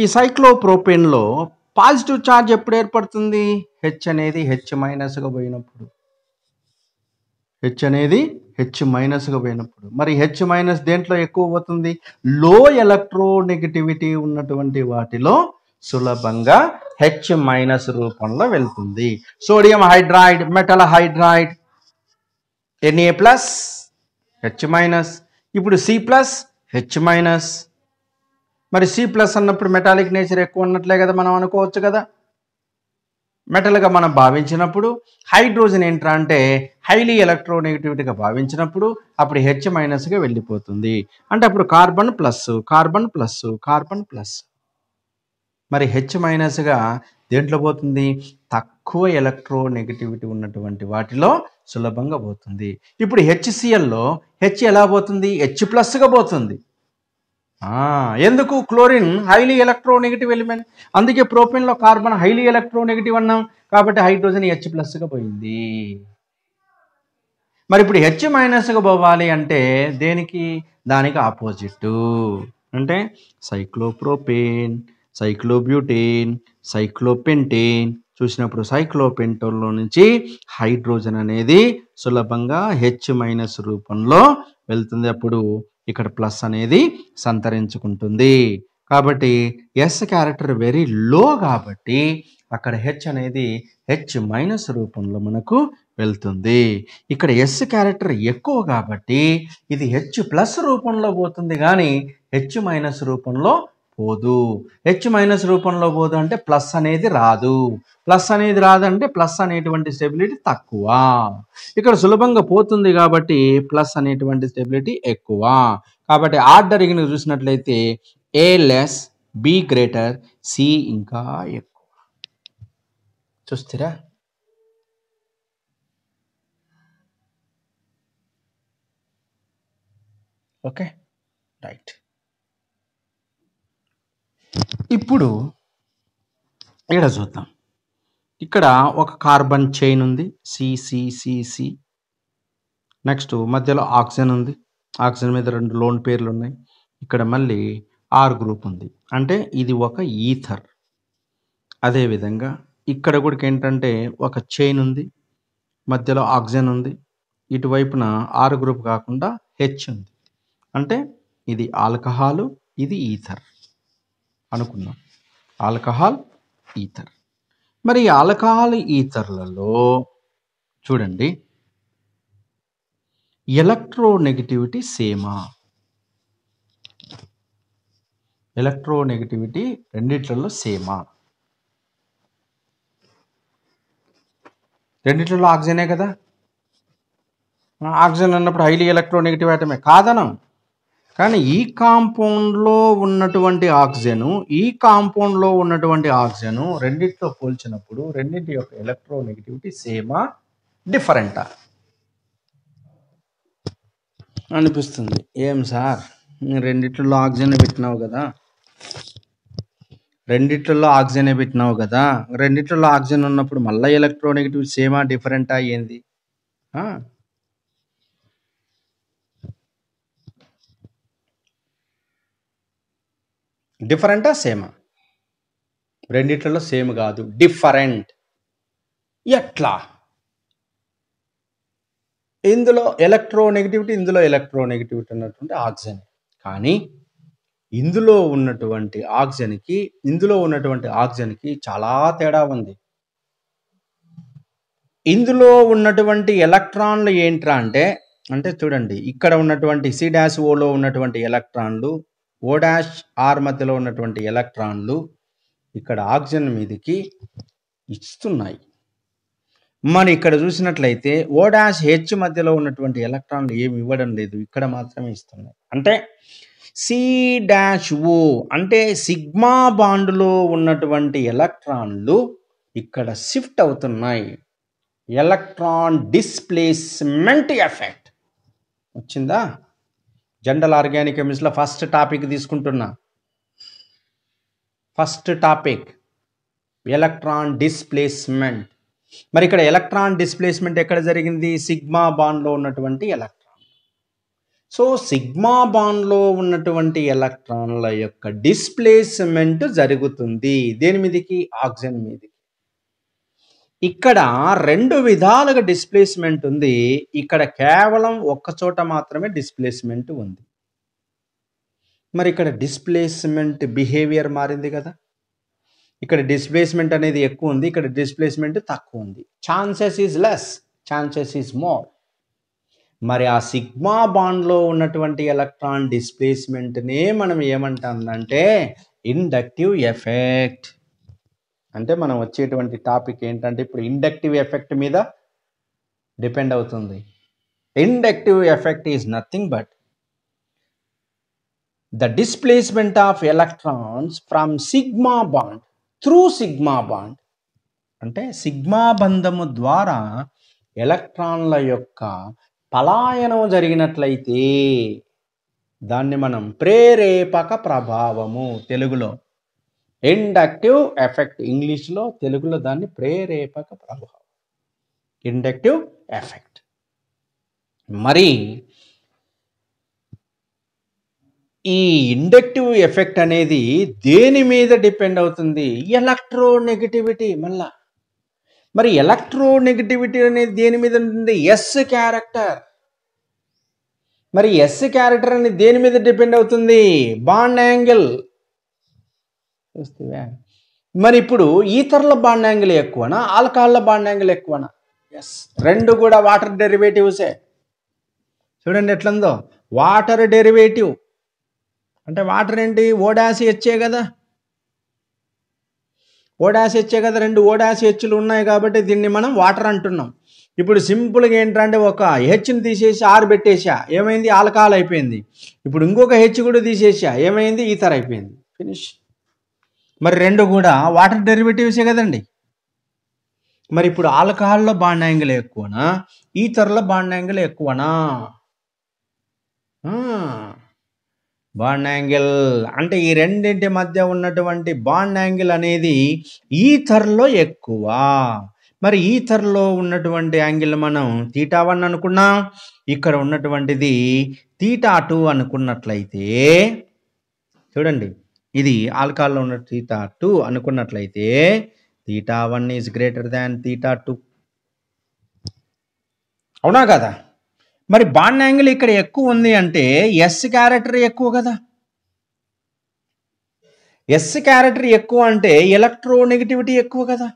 ఈ సైక్లోప్రోపేన్లో పాజిటివ్ ఛార్జ్ ఎప్పుడు ఏర్పడుతుంది హెచ్ అనేది హెచ్ మైనస్గా పోయినప్పుడు హెచ్ అనేది హెచ్ మైనస్గా పోయినప్పుడు మరి హెచ్ మైనస్ దేంట్లో ఎక్కువ పోతుంది లో ఎలక్ట్రో నెగిటివిటీ ఉన్నటువంటి వాటిలో సులభంగా హెచ్ మైనస్ రూపంలో వెళ్తుంది sodium hydride metal hydride NA plus H minus ఇప్పుడు సి ప్లస్ హెచ్ మైనస్ మరి సి ప్లస్ అన్నప్పుడు మెటాలిక్ నేచర్ ఎక్కువ ఉన్నట్లే కదా మనం అనుకోవచ్చు కదా మెటల్గా మనం భావించినప్పుడు హైడ్రోజన్ ఏంట్రా అంటే హైలీ ఎలక్ట్రోనెగిటివిటీగా భావించినప్పుడు అప్పుడు హెచ్ మైనస్గా వెళ్ళిపోతుంది అంటే అప్పుడు carbon plus carbon plus carbon plus మరి హెచ్ మైనస్గా దేంట్లో పోతుంది తక్కువ ఎలక్ట్రోనెగిటివిటీ ఉన్నటువంటి వాటిలో సులభంగా పోతుంది ఇప్పుడు హెచ్సిఎల్లో హెచ్ ఎలా పోతుంది హెచ్ ప్లస్గా పోతుంది ఎందుకు క్లోరిన్ హైలీ ఎలక్ట్రోనెగిటివ్ ఎలిమెంట్ అందుకే ప్రోపెన్లో కార్బన్ హైలీ ఎలక్ట్రోనెగిటివ్ అన్నాం కాబట్టి హైడ్రోజన్ హెచ్ ప్లస్గా పోయింది మరి ఇప్పుడు హెచ్ మైనస్గా పోవాలి అంటే దేనికి దానికి ఆపోజిట్ అంటే సైక్లోప్రోపేన్ సైక్లోబ్యూటేన్ సైక్లోపెంటేన్ చూసినప్పుడు సైక్లోపెంటోల్లో నుంచి హైడ్రోజన్ అనేది సులభంగా హెచ్ మైనస్ రూపంలో వెళ్తుంది అప్పుడు ఇక్కడ ప్లస్ అనేది సంతరించుకుంటుంది కాబట్టి ఎస్ క్యారెక్టర్ వెరీ లో కాబట్టి అక్కడ హెచ్ అనేది హెచ్ మైనస్ రూపంలో మనకు వెళ్తుంది ఇక్కడ ఎస్ క్యారెక్టర్ ఎక్కువ కాబట్టి ఇది హెచ్ ప్లస్ రూపంలో పోతుంది కానీ హెచ్ మైనస్ రూపంలో పోదు హెచ్ మైనస్ రూపంలో పోదు అంటే ప్లస్ అనేది రాదు ప్లస్ అనేది రాదంటే ప్లస్ అనేటువంటి స్టెబిలిటీ తక్కువ ఇక్కడ సులభంగా పోతుంది కాబట్టి ప్లస్ అనేటువంటి స్టెబిలిటీ ఎక్కువ కాబట్టి ఆర్డర్ ఇగిన చూసినట్లయితే A less B greater C ఇంకా ఎక్కువ చూస్తారా ఓకే రైట్ ఇప్పుడు ఇక్కడ చూద్దాం ఇక్కడ ఒక కార్బన్ చైన్ ఉంది సిసిసిసి నెక్స్ట్ మధ్యలో ఆక్సిజన్ ఉంది ఆక్సిజన్ మీద రెండు లోన్ పేర్లు ఉన్నాయి ఇక్కడ మళ్ళీ ఆర్ గ్రూప్ ఉంది అంటే ఇది ఒక ఈథర్ అదేవిధంగా ఇక్కడ కూడా ఏంటంటే ఒక చైన్ ఉంది మధ్యలో ఆక్సిజన్ ఉంది ఇటువైపున ఆర్ గ్రూప్ కాకుండా హెచ్ ఉంది అంటే ఇది ఆల్కహాలు ఇది ఈథర్ అనుకున్నాం ఆల్కహాల్ ఈథర్ మరి ఆల్కహాల్ ఈథర్లలో చూడండి ఎలక్ట్రోనెగిటివిటీ సేమా ఎలక్ట్రోనెగిటివిటీ రెండిట్లలో సేమా రెండిట్లలో ఆక్సిజనే కదా ఆక్సిజన్ అన్నప్పుడు హైలీ ఎలక్ట్రోనెగిటివ్ ఐటమే కాదనం కానీ ఈ కాంపౌండ్లో ఉన్నటువంటి ఆక్సిజన్ ఈ కాంపౌండ్లో ఉన్నటువంటి ఆక్సిజన్ రెండింటితో పోల్చినప్పుడు రెండింటి యొక్క నెగిటివిటీ సేమా డిఫరెంటా అనిపిస్తుంది ఏం సార్ రెండిట్లో ఆక్సిజన్ పెట్టినావు కదా రెండిట్లో ఆక్సిజన్ పెట్టినావు కదా రెండిట్లో ఆక్సిజన్ ఉన్నప్పుడు మళ్ళీ ఎలక్ట్రోనెగటివ్ సేమా డిఫరెంటా అయ్యింది డిఫరెంటా సేమా రెండిట్లలో సేమ్ కాదు డిఫరెంట్ ఎట్లా ఇందులో ఎలక్ట్రో నెగిటివిటీ ఇందులో ఎలక్ట్రో నెగిటివిటీ ఉన్నటువంటి ఆక్సిజన్ కానీ ఇందులో ఉన్నటువంటి ఆక్సిజన్కి ఇందులో ఉన్నటువంటి ఆక్సిజన్కి చాలా తేడా ఉంది ఇందులో ఉన్నటువంటి ఎలక్ట్రాన్లు ఏంట్రా అంటే అంటే చూడండి ఇక్కడ ఉన్నటువంటి సిడాస్ ఓలో ఉన్నటువంటి ఎలక్ట్రాన్లు ఓడాష్ ఆర్ మధ్యలో ఉన్నటువంటి ఎలక్ట్రాన్లు ఇక్కడ ఆక్సిజన్ మీదకి ఇస్తున్నాయి మరి ఇక్కడ చూసినట్లయితే ఓడాష్ హెచ్ మధ్యలో ఉన్నటువంటి ఎలక్ట్రాన్లు ఏమి ఇవ్వడం లేదు ఇక్కడ మాత్రమే ఇస్తున్నాయి అంటే సి డాష్ ఓ అంటే సిగ్మా బాండ్లో ఉన్నటువంటి ఎలక్ట్రాన్లు ఇక్కడ షిఫ్ట్ అవుతున్నాయి ఎలక్ట్రాన్ డిస్ప్లేస్మెంట్ ఎఫెక్ట్ వచ్చిందా జనరల్ ఆర్గానిక్ కెమిస్ట్రీలో ఫస్ట్ టాపిక్ తీసుకుంటున్నా ఫస్ట్ టాపిక్ ఎలక్ట్రాన్ డిస్ప్లేస్మెంట్ మరి ఇక్కడ ఎలక్ట్రాన్ డిస్ప్లేస్మెంట్ ఎక్కడ జరిగింది సిగ్మా బాండ్లో ఉన్నటువంటి ఎలక్ట్రాన్ సో సిగ్మా బాండ్లో ఉన్నటువంటి ఎలక్ట్రాన్ల యొక్క డిస్ప్లేస్మెంట్ జరుగుతుంది దేని మీదకి ఆక్సిజన్ మీదకి ఇక్కడ రెండు విధాలుగా డిస్ప్లేస్మెంట్ ఉంది ఇక్కడ కేవలం ఒక్క చోట మాత్రమే డిస్ప్లేస్మెంట్ ఉంది మరి ఇక్కడ డిస్ప్లేస్మెంట్ బిహేవియర్ మారింది కదా ఇక్కడ డిస్ప్లేస్మెంట్ అనేది ఎక్కువ ఉంది ఇక్కడ డిస్ప్లేస్మెంట్ తక్కువ ఉంది chances is less chances is more మరి ఆ సిగ్మా బాండ్లో ఉన్నటువంటి ఎలక్ట్రాన్ డిస్ప్లేస్మెంట్నే మనం ఏమంటామంటే ఇండక్టివ్ ఎఫెక్ట్ అంటే మనం వచ్చేటువంటి టాపిక్ ఏంటంటే ఇప్పుడు ఇండక్టివ్ ఎఫెక్ట్ మీద డిపెండ్ అవుతుంది inductive effect is nothing but the displacement of electrons from sigma bond through sigma bond అంటే సిగ్మా బంధము ద్వారా ఎలక్ట్రాన్ల యొక్క పలాయనం జరిగినట్లయితే దాన్ని మనం ప్రేరేపక ప్రభావము తెలుగులో ఇండక్టివ్ ఎఫెక్ట్ ఇంగ్లీష్లో తెలుగులో దాన్ని ప్రేరేపక ప్రభావం ఇండక్టివ్ ఎఫెక్ట్ మరి ఈ ఇండక్టివ్ ఎఫెక్ట్ అనేది దేని మీద డిపెండ్ అవుతుంది ఎలక్ట్రో నెగిటివిటీ మళ్ళా మరి ఎలక్ట్రో నెగిటివిటీ అనేది దేని మీద ఉంటుంది ఎస్ క్యారెక్టర్ మరి ఎస్ క్యారెక్టర్ అనేది దేని మీద డిపెండ్ అవుతుంది బాండ్ యాంగిల్ చూస్తేవే మరి ఇప్పుడు ఈథర్ల బాండ్ యాంగిల్ ఎక్కువనా ఆల్కహాల్ల బాండ్ యాంగిల్ ఎక్కువనా ఎస్ రెండు కూడా వాటర్ డెరివేటివ్సే చూడండి ఎట్లందో వాటర్ డెరివేటివ్ అంటే వాటర్ ఏంటి ఓడాసి హెచ్చే కదా ఓడాసి హెచ్చే కదా రెండు ఓడాసి హెచ్చులు ఉన్నాయి కాబట్టి దీన్ని మనం వాటర్ అంటున్నాం ఇప్పుడు సింపుల్గా ఏంటంటే ఒక హెచ్ని తీసేసి ఆరు పెట్టేసా ఏమైంది ఆల్కహాల్ అయిపోయింది ఇప్పుడు ఇంకొక హెచ్ కూడా తీసేసా ఏమైంది ఈథర్ అయిపోయింది ఫినిష్ మరి రెండు కూడా వాటర్ డెరివేటివ్సే కదండి మరి ఇప్పుడు ఆల్కహాల్లో బాండ్ యాంగిల్ ఎక్కువనా ఈథర్లో బాండ్ యాంగిల్ ఎక్కువనా బాండ్ యాంగిల్ అంటే ఈ రెండింటి మధ్య ఉన్నటువంటి బాండ్ యాంగిల్ అనేది ఈథర్లో ఎక్కువ మరి ఈథర్లో ఉన్నటువంటి యాంగిల్ మనం తీటా వన్ అనుకున్నాం ఇక్కడ ఉన్నటువంటిది తీటా టూ అనుకున్నట్లయితే చూడండి ఇది ఆల్కాల్లో ఉన్న థీటా టూ అనుకున్నట్లయితే theta one is greater than theta two అవునా కదా మరి బాండ్ యాంగిల్ ఇక్కడ ఎక్కువ ఉంది అంటే ఎస్ క్యారెక్టర్ ఎక్కువ కదా ఎస్ క్యారెక్టర్ ఎక్కువ అంటే ఎలక్ట్రో నెగిటివిటీ ఎక్కువ కదా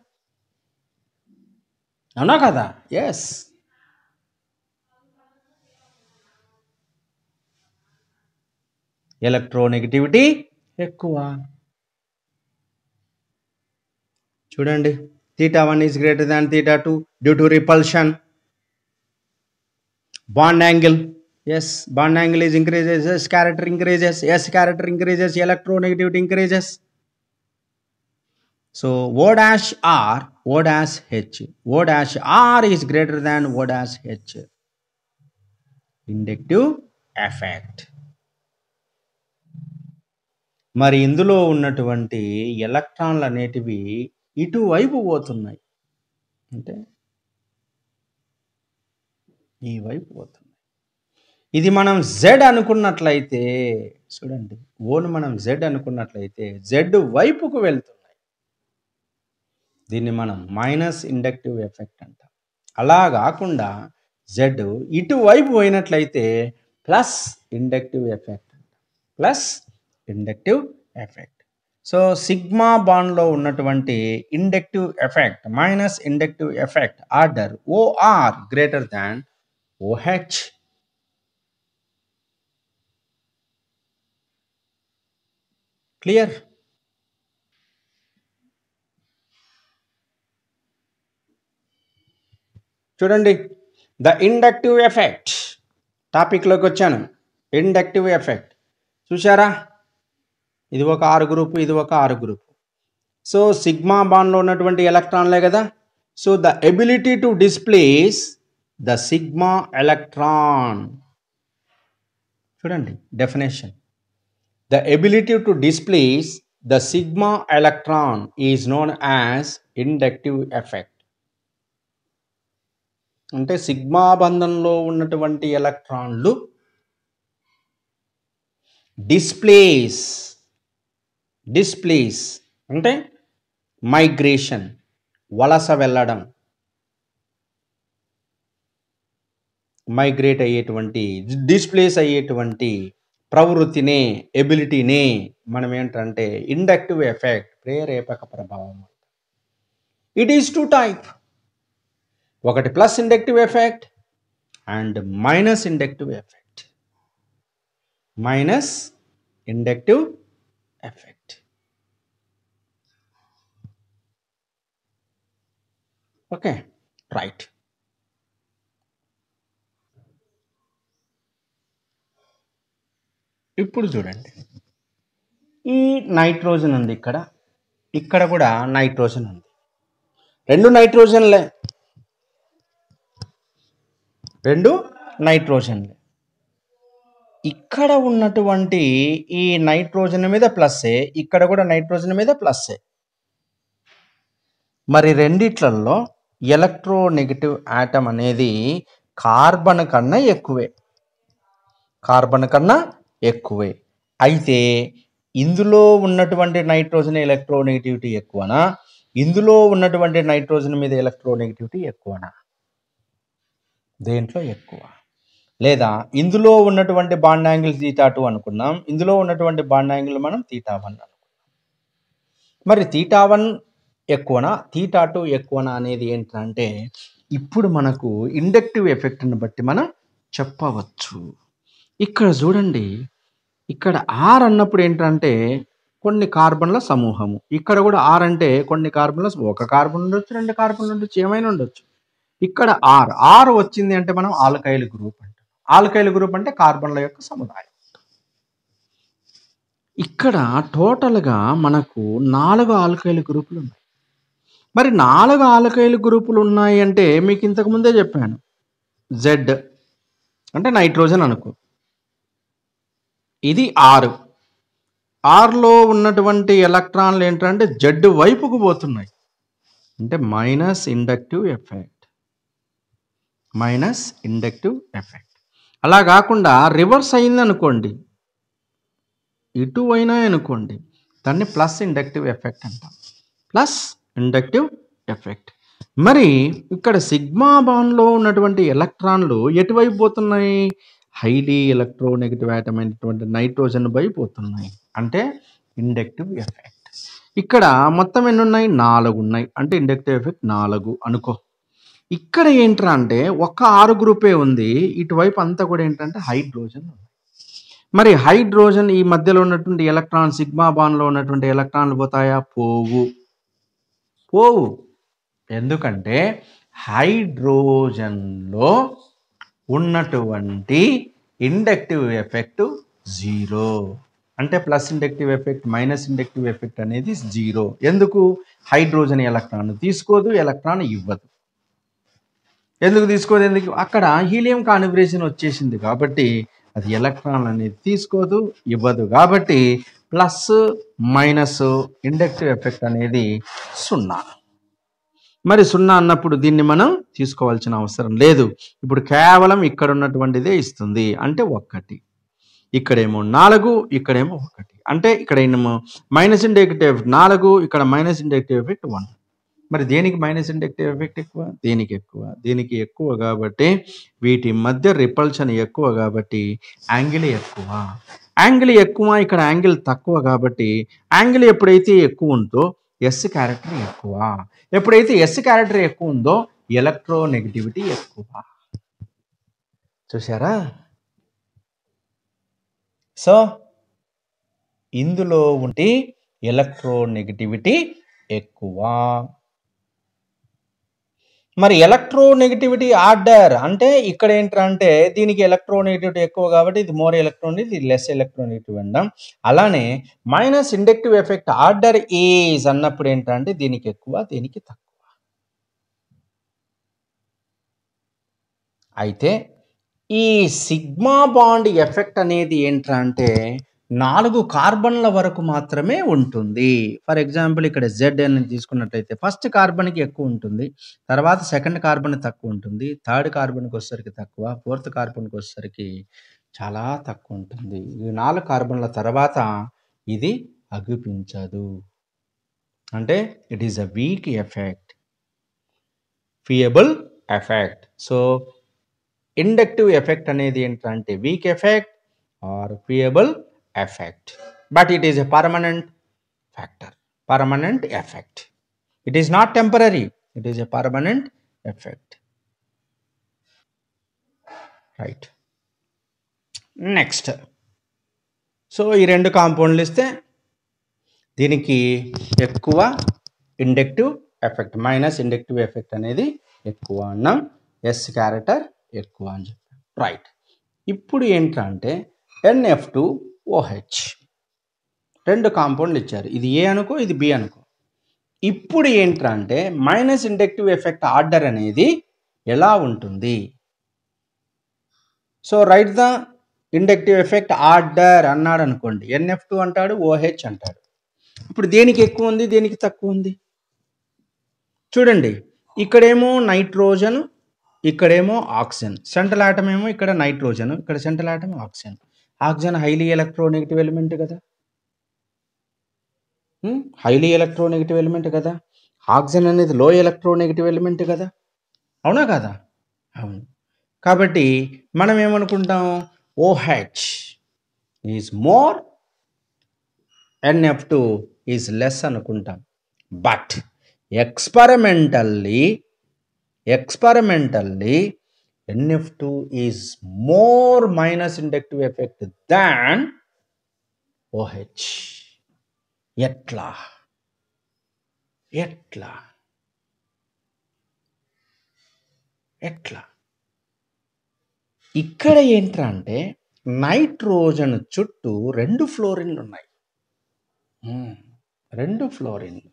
అవునా కదా ఎస్ ఎలక్ట్రో నెగిటివిటీ ఎక్కువ చూడండి theta one is greater than theta two due to repulsion bond angle s bond angle is increases s character increases s character increases negativity increases so O dash R O dash H O dash R is greater than O dash H inductive effect మరి ఇందులో ఉన్నటువంటి ఎలక్ట్రాన్లు అనేటివి ఇటువైపు పోతున్నాయి అంటే ఈ వైపు పోతున్నాయి ఇది మనం జెడ్ అనుకున్నట్లయితే చూడండి ఓన్ మనం జెడ్ అనుకున్నట్లయితే జెడ్ వైపుకు వెళ్తున్నాయి దీన్ని మనం మైనస్ ఇండక్టివ్ ఎఫెక్ట్ అంటాం అలా కాకుండా జెడ్ ఇటువైపు పోయినట్లయితే plus inductive effect plus inductive effect so sigma బాండ్లో ఉన్నటువంటి inductive effect minus inductive effect order OR greater than OH clear చూడండి ద ఇండక్టివ్ ఎఫెక్ట్ టాపిక్లోకి వచ్చాను ఇండక్టివ్ ఎఫెక్ట్ చూసారా ఇది ఒక ఆరు గ్రూపు ఇది ఒక ఆరు గ్రూప్ సో సిగ్మా బాండ్లో ఉన్నటువంటి ఎలక్ట్రాన్లే కదా so the ability to displace the sigma electron చూడండి definition the ability to displace the sigma electron is known as inductive effect అంటే సిగ్మా బంధంలో ఉన్నటువంటి ఎలక్ట్రాన్లు డిస్ప్లేస్ డిస్ప్లేస్ అంటే మైగ్రేషన్ వలస వెళ్ళడం మైగ్రేట్ అయ్యేటువంటి డిస్ప్లేస్ అయ్యేటువంటి ప్రవృత్తినే ఎబిలిటీనే మనం ఏంటంటే ఇండక్టివ్ ఎఫెక్ట్ ప్రేరేపక ప్రభావం ఇట్ ఈస్ టు టైప్ ఒకటి plus inductive effect and minus inductive effect minus inductive effect okay right ఇప్పుడు చూడండి ఈ నైట్రోజన్ ఉంది ఇక్కడ ఇక్కడ కూడా నైట్రోజన్ ఉంది రెండు నైట్రోజన్లే రెండు నైట్రోజన్లే ఇక్కడ ఉన్నటువంటి ఈ నైట్రోజన్ మీద ప్లస్సే ఇక్కడ కూడా నైట్రోజన్ మీద ప్లస్సే మరి రెండిట్లలో ఎలక్ట్రోనెగిటివ్ యాటమ్ అనేది కార్బన్ కన్నా ఎక్కువే కార్బన్ కన్నా ఎక్కువే అయితే ఇందులో ఉన్నటువంటి నైట్రోజన్ ఎలక్ట్రోనెగిటివిటీ ఎక్కువనా ఇందులో ఉన్నటువంటి నైట్రోజన్ మీద ఎలక్ట్రోనెగిటివిటీ ఎక్కువనా దేంట్లో ఎక్కువ లేదా ఇందులో ఉన్నటువంటి బాండ్ యాంగిల్ తీటా టూ అనుకున్నాం ఇందులో ఉన్నటువంటి బాండ్ యాంగిల్ మనం తీటా వన్ అనుకున్నాం మరి తీటా వన్ ఎక్కువనా తీటా టూ ఎక్కువనా అనేది ఏంటంటే ఇప్పుడు మనకు ఇండక్టివ్ ఎఫెక్ట్ని బట్టి మనం చెప్పవచ్చు ఇక్కడ చూడండి ఇక్కడ ఆర్ అన్నప్పుడు ఏంటంటే కొన్ని కార్బన్ల సమూహము ఇక్కడ కూడా ఆర్ అంటే కొన్ని కార్బన్ల ఒక కార్బన్ ఉండొచ్చు రెండు కార్బన్లు ఉండొచ్చు ఏమైనా ఉండొచ్చు ఇక్కడ ఆర్ ఆర్ వచ్చింది అంటే మనం ఆల్కైల్ గ్రూప్ అంటే ఆల్కైల్ గ్రూప్ అంటే కార్బన్ల యొక్క సముదాయం ఇక్కడ టోటల్గా మనకు నాలుగు ఆల్కైల్ గ్రూపులు ఉన్నాయి మరి నాలుగు ఆలకైలు గ్రూపులు ఉన్నాయి అంటే మీకు ఇంతకుముందే చెప్పాను జెడ్ అంటే నైట్రోజన్ అనుకో ఇది ఆరు ఆర్లో ఉన్నటువంటి ఎలక్ట్రాన్లు ఏంటంటే జెడ్ వైపుకు పోతున్నాయి అంటే minus inductive effect minus inductive effect అలా కాకుండా రివర్స్ అయింది అనుకోండి ఇటు అయినా అనుకోండి దాన్ని ప్లస్ ఇండక్టివ్ ఎఫెక్ట్ అంటాం ప్లస్ ఇండక్టివ్ ఎఫెక్ట్ మరి ఇక్కడ సిగ్మా బాండ్లో ఉన్నటువంటి ఎలక్ట్రాన్లు ఎటువైపు పోతున్నాయి హైలీ ఎలక్ట్రోనెగటివ్ ఐటమ్ అయినటువంటి నైట్రోజన్ పై పోతున్నాయి అంటే ఇండక్టివ్ ఎఫెక్ట్ ఇక్కడ మొత్తం ఎన్ని ఉన్నాయి నాలుగు ఉన్నాయి అంటే ఇండక్టివ్ ఎఫెక్ట్ నాలుగు అనుకో ఇక్కడ ఏంట్రా అంటే ఒక్క ఆరు గ్రూపే ఉంది ఇటువైపు అంతా కూడా ఏంటంటే హైడ్రోజన్ మరి హైడ్రోజన్ ఈ మధ్యలో ఉన్నటువంటి ఎలక్ట్రాన్ సిగ్మా బాన్లో ఉన్నటువంటి ఎలక్ట్రాన్లు పోతాయా పోవు పోవు ఎందుకంటే హైడ్రోజన్లో ఉన్నటువంటి ఇండక్టివ్ ఎఫెక్ట్ జీరో అంటే plus inductive effect minus inductive effect అనేది జీరో ఎందుకు హైడ్రోజన్ ఎలక్ట్రాన్ తీసుకోదు ఎలక్ట్రాన్ ఇవ్వదు ఎందుకు తీసుకోదు ఎందుకు అక్కడ హీలియం కాన్ఫిగరేషన్ వచ్చేసింది కాబట్టి అది ఎలక్ట్రాన్ అనేది తీసుకోదు ఇవ్వదు కాబట్టి ప్లస్ మైనస్ ఇండక్టివ్ ఎఫెక్ట్ అనేది సున్నా మరి సున్నా అన్నప్పుడు దీన్ని మనం తీసుకోవాల్సిన అవసరం లేదు ఇప్పుడు కేవలం ఇక్కడ ఉన్నటువంటిదే ఇస్తుంది అంటే ఒక్కటి ఇక్కడేమో నాలుగు ఇక్కడేమో ఒకటి అంటే ఇక్కడ ఏమో మైనస్ ఇండక్టివ్ ఎఫెక్ట్ నాలుగు ఇక్కడ మైనస్ ఇండక్టివ్ ఎఫెక్ట్ వన్ మరి దేనికి మైనస్ ఇండక్టివ్ ఎఫెక్ట్ ఎక్కువ దేనికి ఎక్కువ దేనికి ఎక్కువ కాబట్టి వీటి మధ్య రిపల్షన్ ఎక్కువ కాబట్టి యాంగిల్ ఎక్కువ యాంగిల్ ఎక్కువ ఇక్కడ యాంగిల్ తక్కువ కాబట్టి యాంగిల్ ఎప్పుడైతే ఎక్కువ ఉందో ఎస్ క్యారెక్టర్ ఎక్కువ ఎప్పుడైతే ఎస్ క్యారెక్టర్ ఎక్కువ ఉందో ఎలక్ట్రో నెగిటివిటీ ఎక్కువ చూసారా సో ఇందులో ఉంటే ఎలక్ట్రో నెగిటివిటీ ఎక్కువ మరి ఎలక్ట్రోనెగటివిటీ ఆర్డర్ అంటే ఇక్కడ ఏంటంటే దీనికి నెగిటివిటీ ఎక్కువ కాబట్టి ఇది మోర్ ఎలక్ట్రోనిక్ ఇది లెస్ ఎలక్ట్రోనెగటివ్ అంటాం అలానే minus inductive effect order is అన్నప్పుడు ఏంటంటే దీనికి ఎక్కువ దీనికి తక్కువ అయితే ఈ సిగ్మా బాండ్ ఎఫెక్ట్ అనేది ఏంటంటే నాలుగు కార్బన్ల వరకు మాత్రమే ఉంటుంది ఫర్ ఎగ్జాంపుల్ ఇక్కడ జెడ్ అని తీసుకున్నట్టయితే ఫస్ట్ కార్బన్కి ఎక్కువ ఉంటుంది తర్వాత సెకండ్ కార్బన్ తక్కువ ఉంటుంది థర్డ్ కార్బన్కి వచ్చేసరికి తక్కువ ఫోర్త్ కార్బన్కి వచ్చేసరికి చాలా తక్కువ ఉంటుంది ఈ నాలుగు కార్బన్ల తర్వాత ఇది అగుపించదు అంటే it is a weak effect feeble effect so inductive effect అనేది ఏంటంటే weak effect or feeble effect but it is a permanent factor permanent effect it is not temporary it is a permanent effect right next so ఈ రెండు కాంపౌండ్లు ఇస్తే దీనికి ఎక్కువ inductive effect minus inductive effect అనేది ఎక్కువ అన్నాం ఎస్ క్యారెక్టర్ ఎక్కువ అని చెప్పాం రైట్ ఇప్పుడు ఏంటంటే ఎన్ఎఫ్ టూ ఓహెచ్ రెండు కాంపౌండ్లు ఇచ్చారు ఇది ఏ అనుకో ఇది బి అనుకో ఇప్పుడు ఏంట్రా అంటే మైనస్ ఇండక్టివ్ ఎఫెక్ట్ ఆర్డర్ అనేది ఎలా ఉంటుంది so right the inductive effect order అన్నాడు అనుకోండి ఎన్ఎఫ్ టూ అంటాడు ఓహెచ్ అంటాడు ఇప్పుడు దేనికి ఎక్కువ ఉంది దేనికి తక్కువ ఉంది చూడండి ఇక్కడేమో నైట్రోజన్ ఇక్కడేమో ఆక్సిజన్ సెంట్రల్ ఆటమేమో ఏమో ఇక్కడ నైట్రోజన్ ఇక్కడ central atom oxygen oxygen highly electronegative element కదా హైలీ ఎలక్ట్రోనెగటివ్ ఎలిమెంట్ కదా ఆక్సిజన్ అనేది లో ఎలక్ట్రోనెగటివ్ ఎలిమెంట్ కదా అవునా కదా అవును కాబట్టి మనం ఏమనుకుంటాం OH is more NF two is less అనుకుంటాం but experimentally experimentally NF2 is more minus inductive effect than OH. Yetla. Yetla. ఎట్లా ఇక్కడ ఏంట్రా అంటే నైట్రోజన్ చుట్టూ రెండు ఫ్లోరిన్లు ఉన్నాయి రెండు ఫ్లోరిన్లు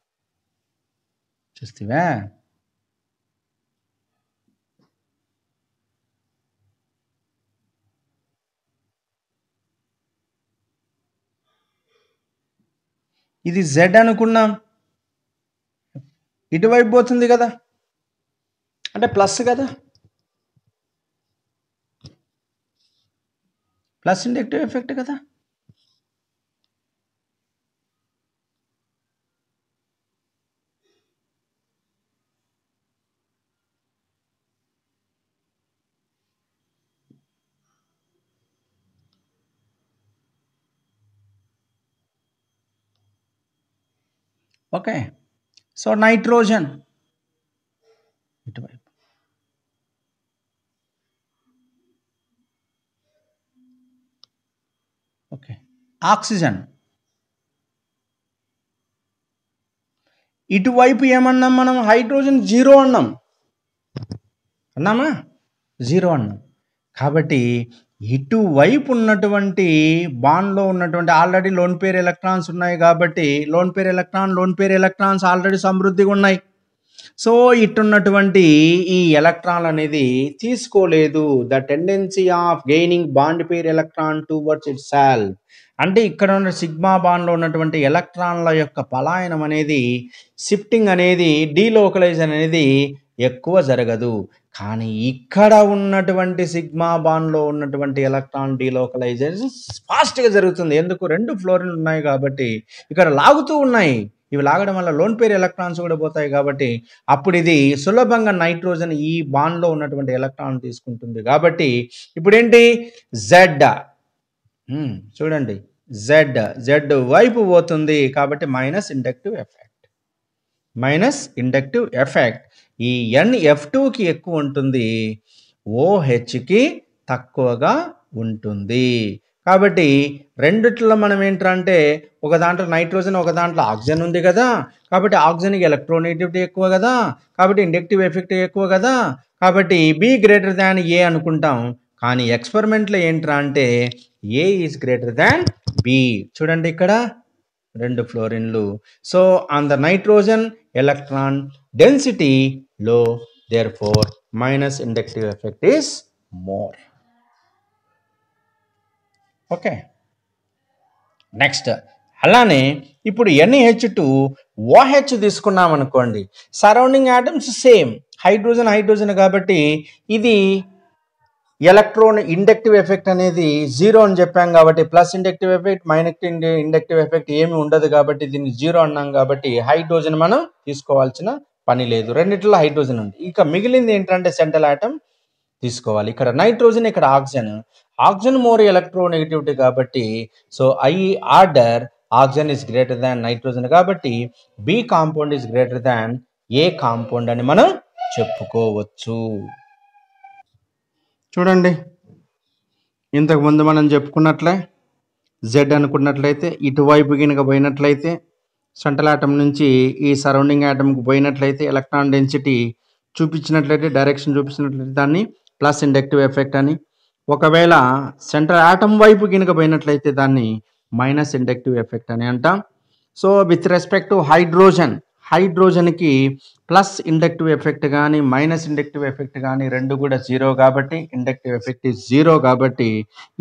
చూస్తేవా ఇది జెడ్ అనుకున్నాం ఇటువైపు పోతుంది కదా అంటే ప్లస్ కదా ప్లస్ ఇండక్టివ్ ఎఫెక్ట్ కదా Okay. So nitrogen. Okay. Oxygen. ఇటువైపు ఏమన్నాం మనం హైడ్రోజన్ జీరో అన్నాం అన్నామా జీరో అన్నాం కాబట్టి ఇటువైపు ఉన్నటువంటి బాండ్లో ఉన్నటువంటి ఆల్రెడీ లోన్ పేర్ ఎలక్ట్రాన్స్ ఉన్నాయి కాబట్టి lone pair electron lone pair electrons already సమృద్ధిగా ఉన్నాయి సో ఇట్టున్నటువంటి ఈ ఎలక్ట్రాన్ అనేది తీసుకోలేదు the tendency of gaining bond pair electron towards itself అంటే ఇక్కడ ఉన్న సిగ్మా బాండ్లో ఉన్నటువంటి ఎలక్ట్రాన్ల యొక్క పలాయనం అనేది షిఫ్టింగ్ అనేది డీలోకలైజ్ అనేది ఎక్కువ జరగదు కానీ ఇక్కడ ఉన్నటువంటి సిగ్మా బాన్లో ఉన్నటువంటి ఎలక్ట్రాన్ డీలోకలైజేషన్ ఫాస్ట్గా జరుగుతుంది ఎందుకు రెండు ఫ్లోర్లు ఉన్నాయి కాబట్టి ఇక్కడ లాగుతూ ఉన్నాయి ఇవి లాగడం వల్ల లోన్ పేరు ఎలక్ట్రాన్స్ కూడా పోతాయి కాబట్టి అప్పుడు ఇది సులభంగా నైట్రోజన్ ఈ బాన్లో ఉన్నటువంటి ఎలక్ట్రాన్ తీసుకుంటుంది కాబట్టి ఇప్పుడేంటి జెడ్ చూడండి జెడ్ జెడ్ వైపు పోతుంది కాబట్టి minus inductive effect minus inductive effect ఈ ఎన్ ఎఫ్ టూకి ఎక్కువ ఉంటుంది ఓహెచ్కి తక్కువగా ఉంటుంది కాబట్టి రెండిట్లో మనం ఏంటంటే ఒక దాంట్లో నైట్రోజన్ ఒక దాంట్లో ఆక్సిజన్ ఉంది కదా కాబట్టి ఆక్సిజన్కి ఎలక్ట్రోనెగిటివిటీ ఎక్కువ కదా కాబట్టి ఇండక్టివ్ ఎఫెక్ట్ ఎక్కువ కదా కాబట్టి బి గ్రేటర్ దాన్ ఏ అనుకుంటాం కానీ ఎక్స్పెరిమెంట్లో ఏంట్రా అంటే A is greater than B చూడండి ఇక్కడ రెండు ఫ్లోరిన్లు so on the nitrogen electron density low therefore minus inductive effect is more okay next అలానే ఇప్పుడు ఎన్హెచ్ టు ఓహెచ్ తీసుకున్నాం అనుకోండి surrounding atoms same hydrogen hydrogen కాబట్టి ఇది ఎలక్ట్రోన్ ఇండక్టివ్ ఎఫెక్ట్ అనేది జీరో అని చెప్పాం కాబట్టి plus inductive effect minus inductive effect ఏమి ఉండదు కాబట్టి దీన్ని జీరో అన్నాం కాబట్టి హైడ్రోజన్ మనం తీసుకోవాల్సిన పని లేదు రెండిట్లో హైడ్రోజన్ ఉంది ఇక మిగిలింది ఏంటంటే సెంట్రల్ ఆటం తీసుకోవాలి ఇక్కడ నైట్రోజన్ ఇక్కడ ఆక్సిజన్ ఆక్సిజన్ మోర్ నెగిటివిటీ కాబట్టి so I order oxygen is greater than nitrogen కాబట్టి B compound is greater than A compound అని మనం చెప్పుకోవచ్చు చూడండి ఇంతకుముందు మనం చెప్పుకున్నట్లే జెడ్ అనుకున్నట్లయితే ఇటువైపు కనుక పోయినట్లయితే సెంట్రల్ ఆటం నుంచి ఈ సరౌండింగ్ ఆటమ్కి పోయినట్లయితే ఎలక్ట్రాన్ డెన్సిటీ చూపించినట్లయితే డైరెక్షన్ చూపించినట్లయితే దాన్ని ప్లస్ ఇండక్టివ్ ఎఫెక్ట్ అని ఒకవేళ సెంట్రల్ ఆటం వైపు కనుక పోయినట్లయితే దాన్ని మైనస్ ఇండక్టివ్ ఎఫెక్ట్ అని అంటాం so with respect to hydrogen హైడ్రోజన్కి ప్లస్ ఇండక్టివ్ ఎఫెక్ట్ కానీ మైనస్ ఇండక్టివ్ ఎఫెక్ట్ కానీ రెండు కూడా జీరో కాబట్టి ఇండక్టివ్ ఎఫెక్ట్ జీరో కాబట్టి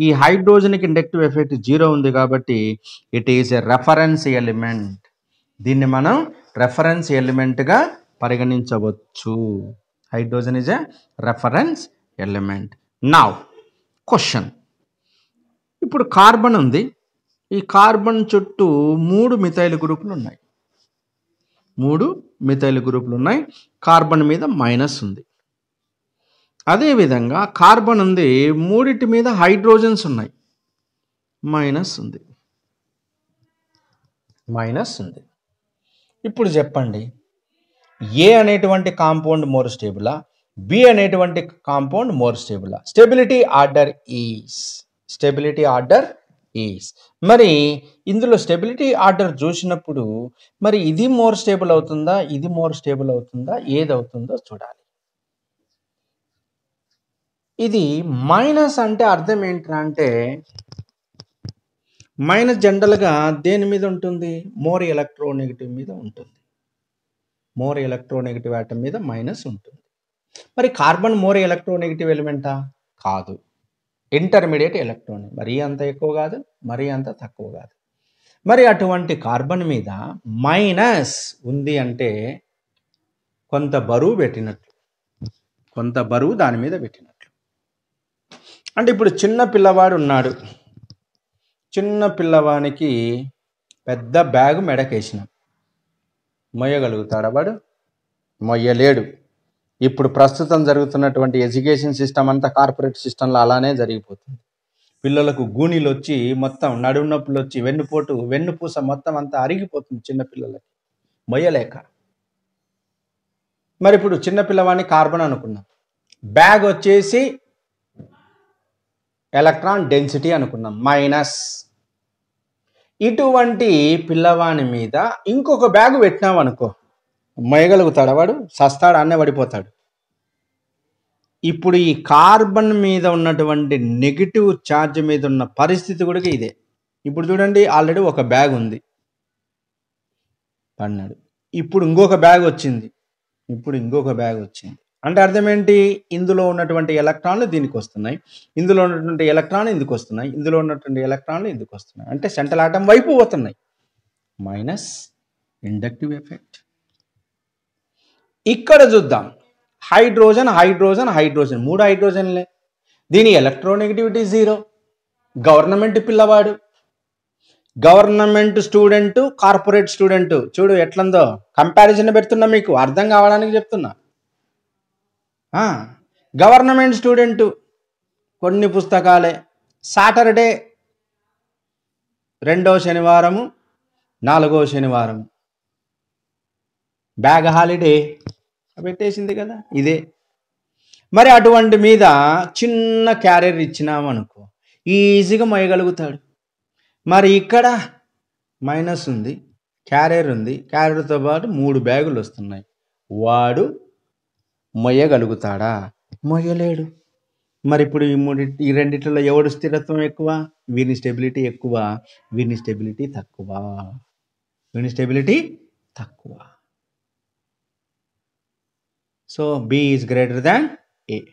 ఈ హైడ్రోజన్కి ఇండక్టివ్ ఎఫెక్ట్ జీరో ఉంది కాబట్టి it is a reference element దీన్ని మనం రెఫరెన్స్ ఎలిమెంట్గా పరిగణించవచ్చు hydrogen is a reference element నా క్వశ్చన్ ఇప్పుడు కార్బన్ ఉంది ఈ కార్బన్ చుట్టూ మూడు మిథైల్ గ్రూపులు ఉన్నాయి మూడు మిథైల్ గ్రూపులు ఉన్నాయి కార్బన్ మీద మైనస్ ఉంది అదేవిధంగా కార్బన్ ఉంది మూడింటి మీద హైడ్రోజన్స్ ఉన్నాయి మైనస్ ఉంది మైనస్ ఉంది ఇప్పుడు చెప్పండి ఏ అనేటువంటి కాంపౌండ్ మోర్ స్టేబులా బి అనేటువంటి కాంపౌండ్ మోర్ స్టేబులా stability order is stability order is మరి ఇందులో స్టెబిలిటీ ఆర్డర్ చూసినప్పుడు మరి ఇది మోర్ స్టేబుల్ అవుతుందా ఇది మోర్ స్టేబుల్ అవుతుందా ఏది అవుతుందో చూడాలి ఇది మైనస్ అంటే అర్థం ఏంట్రా అంటే మైనస్ జనరల్గా దేని మీద ఉంటుంది మోర్ ఎలక్ట్రోనెగిటివ్ మీద ఉంటుంది మోర్ ఎలక్ట్రోనెగిటివ్ ఆటం మీద మైనస్ ఉంటుంది మరి కార్బన్ మోర్ ఎలక్ట్రోనెగిటివ్ ఎలిమెంటా కాదు ఇంటర్మీడియట్ ఎలక్ట్రాన్ మరీ అంత ఎక్కువ కాదు మరీ అంత తక్కువ కాదు మరి అటువంటి కార్బన్ మీద మైనస్ ఉంది అంటే కొంత బరువు పెట్టినట్లు కొంత బరువు దాని మీద పెట్టినట్లు అంటే ఇప్పుడు చిన్న పిల్లవాడు ఉన్నాడు చిన్న పిల్లవానికి పెద్ద బ్యాగ్ మెడకేసినాం మొయ్యగలుగుతాడా వాడు మొయ్యలేడు ఇప్పుడు ప్రస్తుతం జరుగుతున్నటువంటి ఎడ్యుకేషన్ సిస్టమ్ అంతా కార్పొరేట్ సిస్టంలో అలానే జరిగిపోతుంది పిల్లలకు గూనీలు వచ్చి మొత్తం నొప్పులు వచ్చి వెన్నుపోటు వెన్నుపూస మొత్తం అంతా అరిగిపోతుంది చిన్నపిల్లలకి మొయ్యలేక మరి ఇప్పుడు చిన్నపిల్లవాడిని కార్బన్ అనుకున్నాం బ్యాగ్ వచ్చేసి ఎలక్ట్రాన్ డెన్సిటీ అనుకున్నాం మైనస్ ఇటువంటి పిల్లవాని మీద ఇంకొక బ్యాగ్ పెట్టినాం అనుకో మయగలుగుతాడు వాడు సస్తాడు అన్నే పడిపోతాడు ఇప్పుడు ఈ కార్బన్ మీద ఉన్నటువంటి నెగిటివ్ ఛార్జ్ మీద ఉన్న పరిస్థితి కూడా ఇదే ఇప్పుడు చూడండి ఆల్రెడీ ఒక బ్యాగ్ ఉంది అన్నాడు ఇప్పుడు ఇంకొక బ్యాగ్ వచ్చింది ఇప్పుడు ఇంకొక బ్యాగ్ వచ్చింది అంటే అర్థం ఏంటి ఇందులో ఉన్నటువంటి ఎలక్ట్రాన్లు దీనికి వస్తున్నాయి ఇందులో ఉన్నటువంటి ఎలక్ట్రాన్లు ఇందుకు వస్తున్నాయి ఇందులో ఉన్నటువంటి ఎలక్ట్రాన్లు ఇందుకు వస్తున్నాయి అంటే సెంట్రల్ ఆటం వైపు పోతున్నాయి మైనస్ ఇండక్టివ్ ఎఫెక్ట్ ఇక్కడ చూద్దాం హైడ్రోజన్ హైడ్రోజన్ హైడ్రోజన్ మూడు హైడ్రోజన్లే దీని ఎలక్ట్రోనెగిటివిటీ జీరో గవర్నమెంట్ పిల్లవాడు గవర్నమెంట్ స్టూడెంట్ కార్పొరేట్ స్టూడెంట్ చూడు ఎట్లందో కంపారిజన్ పెడుతున్నా మీకు అర్థం కావడానికి చెప్తున్నా గవర్నమెంట్ స్టూడెంట్ కొన్ని పుస్తకాలే సాటర్డే రెండో శనివారము నాలుగో శనివారం బ్యాగ్ హాలిడే పెట్టేసింది కదా ఇదే మరి అటువంటి మీద చిన్న క్యారియర్ ఇచ్చినామనుకో ఈజీగా మోయగలుగుతాడు మరి ఇక్కడ మైనస్ ఉంది క్యారియర్ ఉంది క్యారియర్తో పాటు మూడు బ్యాగులు వస్తున్నాయి వాడు మొయ్యగలుగుతాడా మొయ్యలేడు మరి ఇప్పుడు ఈ మూడి ఈ రెండిట్లలో ఎవడు స్థిరత్వం ఎక్కువ వీరిని స్టెబిలిటీ ఎక్కువ వీరిని స్టెబిలిటీ తక్కువ వీరిని స్టెబిలిటీ తక్కువ So, B is greater than A.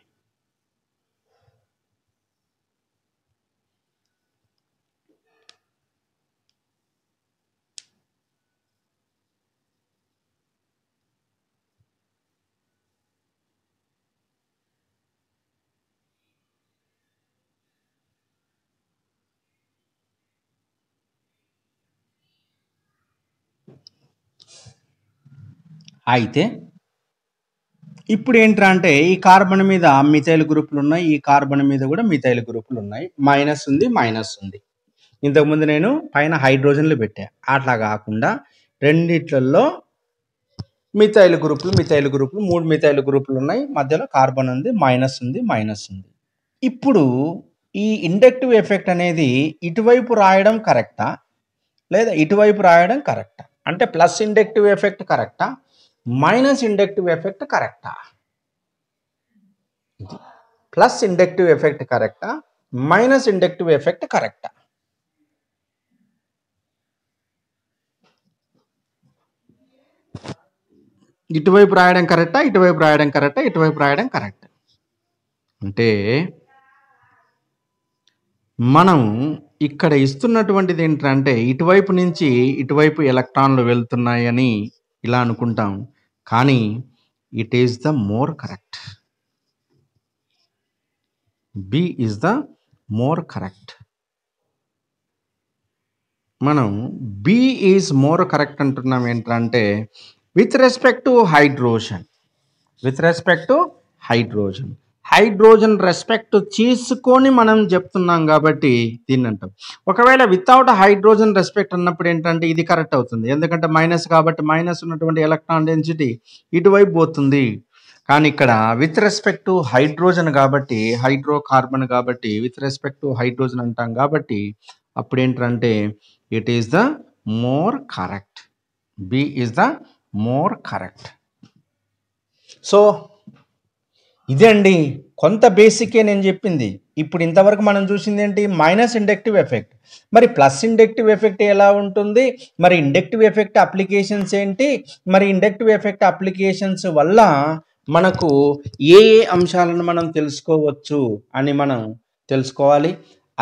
ఇప్పుడు ఏంట్రా అంటే ఈ కార్బన్ మీద మిథైల్ గ్రూపులు ఉన్నాయి ఈ కార్బన్ మీద కూడా మిథైల్ గ్రూపులు ఉన్నాయి మైనస్ ఉంది మైనస్ ఉంది ఇంతకుముందు నేను పైన హైడ్రోజన్లు పెట్టా అట్లా కాకుండా రెండిట్లలో మిథైల్ గ్రూపులు మిథైల్ గ్రూపులు మూడు మిథైల్ గ్రూపులు ఉన్నాయి మధ్యలో కార్బన్ ఉంది మైనస్ ఉంది మైనస్ ఉంది ఇప్పుడు ఈ ఇండక్టివ్ ఎఫెక్ట్ అనేది ఇటువైపు రాయడం కరెక్టా లేదా ఇటువైపు రాయడం కరెక్టా అంటే ప్లస్ ఇండక్టివ్ ఎఫెక్ట్ కరెక్టా మైనస్ ఇండక్టివ్ ఎఫెక్ట్ కరెక్టా ఇది ప్లస్ ఇండక్టివ్ ఎఫెక్ట్ కరెక్టా మైనస్ ఇండక్టివ్ ఎఫెక్ట్ కరెక్టా ఇటువైపు రాయడం కరెక్టా ఇటువైపు రాయడం కరెక్టా ఇటువైపు రాయడం కరెక్ట్ అంటే మనం ఇక్కడ ఇస్తున్నటువంటిది ఏంటంటే ఇటువైపు నుంచి ఇటువైపు ఎలక్ట్రాన్లు వెళ్తున్నాయని ఇలా అనుకుంటాం కానీ it is the more correct B is the more correct మనం బి ఈజ్ మోర్ కరెక్ట్ అంటున్నాం ఏంటంటే with respect to hydrogen with respect to hydrogen hydrogen respect చేసుకొని మనం చెప్తున్నాం కాబట్టి దీన్ని అంటాం ఒకవేళ వితౌట్ హైడ్రోజన్ రెస్పెక్ట్ అన్నప్పుడు ఏంటంటే ఇది కరెక్ట్ అవుతుంది ఎందుకంటే మైనస్ కాబట్టి మైనస్ ఉన్నటువంటి ఎలక్ట్రాన్ డెన్సిటీ ఇటువైపు పోతుంది కానీ ఇక్కడ విత్ రెస్పెక్ట్ టు హైడ్రోజన్ కాబట్టి హైడ్రో కార్బన్ కాబట్టి విత్ రెస్పెక్ట్ టు హైడ్రోజన్ అంటాం కాబట్టి అప్పుడు ఏంటంటే it is the more correct B is the more correct so ఇదే అండి కొంత బేసికే నేను చెప్పింది ఇప్పుడు ఇంతవరకు మనం చూసింది ఏంటి మైనస్ ఇండక్టివ్ ఎఫెక్ట్ మరి ప్లస్ ఇండక్టివ్ ఎఫెక్ట్ ఎలా ఉంటుంది మరి ఇండక్టివ్ ఎఫెక్ట్ అప్లికేషన్స్ ఏంటి మరి ఇండక్టివ్ ఎఫెక్ట్ అప్లికేషన్స్ వల్ల మనకు ఏ ఏ అంశాలను మనం తెలుసుకోవచ్చు అని మనం తెలుసుకోవాలి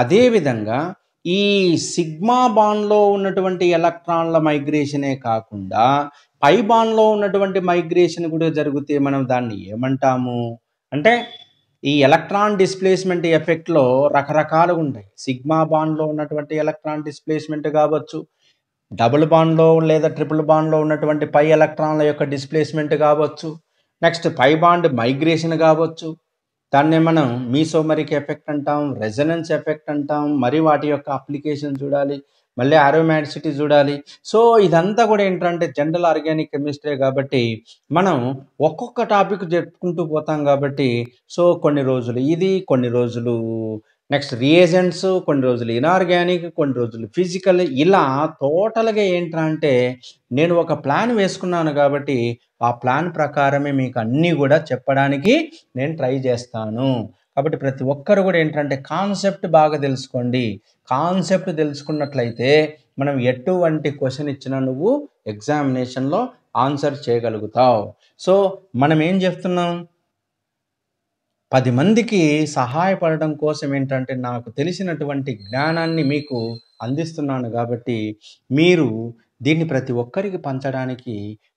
అదేవిధంగా ఈ సిగ్మా బాండ్లో ఉన్నటువంటి ఎలక్ట్రాన్ల మైగ్రేషనే కాకుండా పై బాండ్లో ఉన్నటువంటి మైగ్రేషన్ కూడా జరిగితే మనం దాన్ని ఏమంటాము అంటే ఈ ఎలక్ట్రాన్ డిస్ప్లేస్మెంట్ ఎఫెక్ట్లో రకరకాలుగా ఉంటాయి సిగ్మా బాండ్లో ఉన్నటువంటి ఎలక్ట్రాన్ డిస్ప్లేస్మెంట్ కావచ్చు డబుల్ బాండ్లో లేదా ట్రిపుల్ బాండ్లో ఉన్నటువంటి పై ఎలక్ట్రాన్ల యొక్క డిస్ప్లేస్మెంట్ కావచ్చు నెక్స్ట్ పై బాండ్ మైగ్రేషన్ కావచ్చు దాన్నే మనం మీసోమరిక్ ఎఫెక్ట్ అంటాం రెజనెన్స్ ఎఫెక్ట్ అంటాం మరి వాటి యొక్క అప్లికేషన్ చూడాలి మళ్ళీ ఆరోమాటిసిటీ చూడాలి సో ఇదంతా కూడా ఏంటంటే జనరల్ ఆర్గానిక్ కెమిస్ట్రీ కాబట్టి మనం ఒక్కొక్క టాపిక్ చెప్పుకుంటూ పోతాం కాబట్టి సో కొన్ని రోజులు ఇది కొన్ని రోజులు నెక్స్ట్ రియేజెంట్స్ కొన్ని రోజులు ఇనార్గానిక్ కొన్ని రోజులు ఫిజికల్ ఇలా టోటల్గా ఏంటంటే నేను ఒక ప్లాన్ వేసుకున్నాను కాబట్టి ఆ ప్లాన్ ప్రకారమే మీకు అన్నీ కూడా చెప్పడానికి నేను ట్రై చేస్తాను కాబట్టి ప్రతి ఒక్కరు కూడా ఏంటంటే కాన్సెప్ట్ బాగా తెలుసుకోండి కాన్సెప్ట్ తెలుసుకున్నట్లయితే మనం ఎటువంటి క్వశ్చన్ ఇచ్చినా నువ్వు ఎగ్జామినేషన్లో ఆన్సర్ చేయగలుగుతావు సో మనం ఏం చెప్తున్నాం పది మందికి సహాయపడడం కోసం ఏంటంటే నాకు తెలిసినటువంటి జ్ఞానాన్ని మీకు అందిస్తున్నాను కాబట్టి మీరు దీన్ని ప్రతి ఒక్కరికి పంచడానికి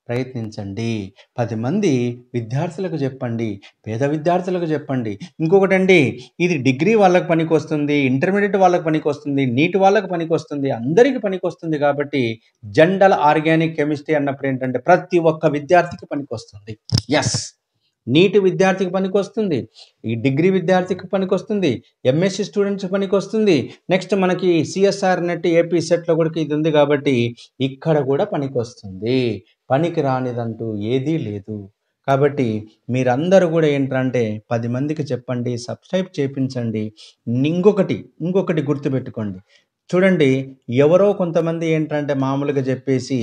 ప్రయత్నించండి పది మంది విద్యార్థులకు చెప్పండి పేద విద్యార్థులకు చెప్పండి ఇంకొకటండి ఇది డిగ్రీ వాళ్ళకు పనికి వస్తుంది ఇంటర్మీడియట్ వాళ్ళకి పనికి వస్తుంది నీట్ వాళ్ళకి పనికి వస్తుంది అందరికీ పనికి వస్తుంది కాబట్టి జనరల్ ఆర్గానిక్ కెమిస్ట్రీ అన్నప్పుడు ఏంటంటే ప్రతి ఒక్క విద్యార్థికి పనికి వస్తుంది ఎస్ నీటి విద్యార్థికి పనికి వస్తుంది ఈ డిగ్రీ విద్యార్థికి పనికి వస్తుంది ఎంఎస్సి స్టూడెంట్స్ పనికి వస్తుంది నెక్స్ట్ మనకి సిఎస్ఆర్ నెట్ ఏపీ సెట్లో కూడా ఇది ఉంది కాబట్టి ఇక్కడ కూడా పనికి వస్తుంది పనికి రానిదంటూ ఏదీ లేదు కాబట్టి మీరందరూ కూడా ఏంటంటే పది మందికి చెప్పండి సబ్స్క్రైబ్ చేపించండి ఇంకొకటి ఇంకొకటి గుర్తుపెట్టుకోండి చూడండి ఎవరో కొంతమంది ఏంటంటే మామూలుగా చెప్పేసి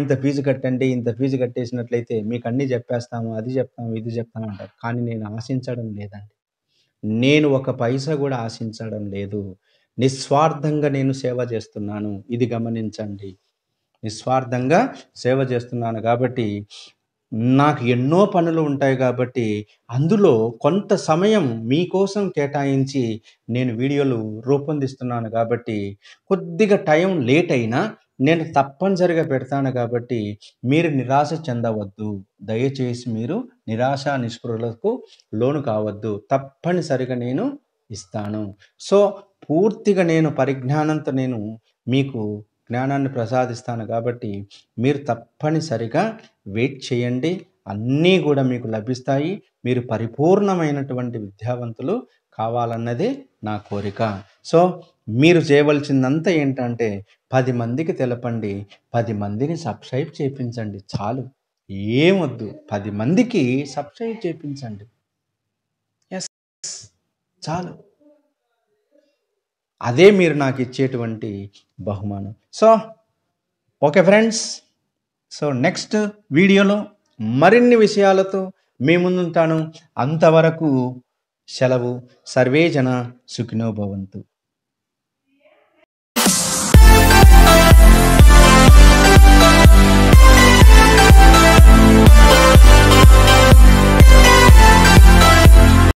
ఇంత ఫీజు కట్టండి ఇంత ఫీజు కట్టేసినట్లయితే మీకు అన్నీ చెప్పేస్తాము అది చెప్తాము ఇది చెప్తాము అంటారు కానీ నేను ఆశించడం లేదండి నేను ఒక పైసా కూడా ఆశించడం లేదు నిస్వార్థంగా నేను సేవ చేస్తున్నాను ఇది గమనించండి నిస్వార్థంగా సేవ చేస్తున్నాను కాబట్టి నాకు ఎన్నో పనులు ఉంటాయి కాబట్టి అందులో కొంత సమయం మీకోసం కేటాయించి నేను వీడియోలు రూపొందిస్తున్నాను కాబట్టి కొద్దిగా టైం లేట్ అయినా నేను తప్పనిసరిగా పెడతాను కాబట్టి మీరు నిరాశ చెందవద్దు దయచేసి మీరు నిరాశ నిస్పృహలకు లోను కావద్దు తప్పనిసరిగా నేను ఇస్తాను సో పూర్తిగా నేను పరిజ్ఞానంతో నేను మీకు జ్ఞానాన్ని ప్రసాదిస్తాను కాబట్టి మీరు తప్పనిసరిగా వెయిట్ చేయండి అన్నీ కూడా మీకు లభిస్తాయి మీరు పరిపూర్ణమైనటువంటి విద్యావంతులు కావాలన్నదే నా కోరిక సో మీరు చేయవలసిందంతా ఏంటంటే పది మందికి తెలపండి పది మందిని సబ్స్క్రైబ్ చేపించండి చాలు ఏమొద్దు పది మందికి సబ్స్క్రైబ్ చేపించండి ఎస్ చాలు అదే మీరు నాకు ఇచ్చేటువంటి బహుమానం so okay friends so next వీడియోలో మరిన్ని విషయాలతో మీ ముందుంటాను అంతవరకు సెలవు సర్వే జన సుఖినో భవంతు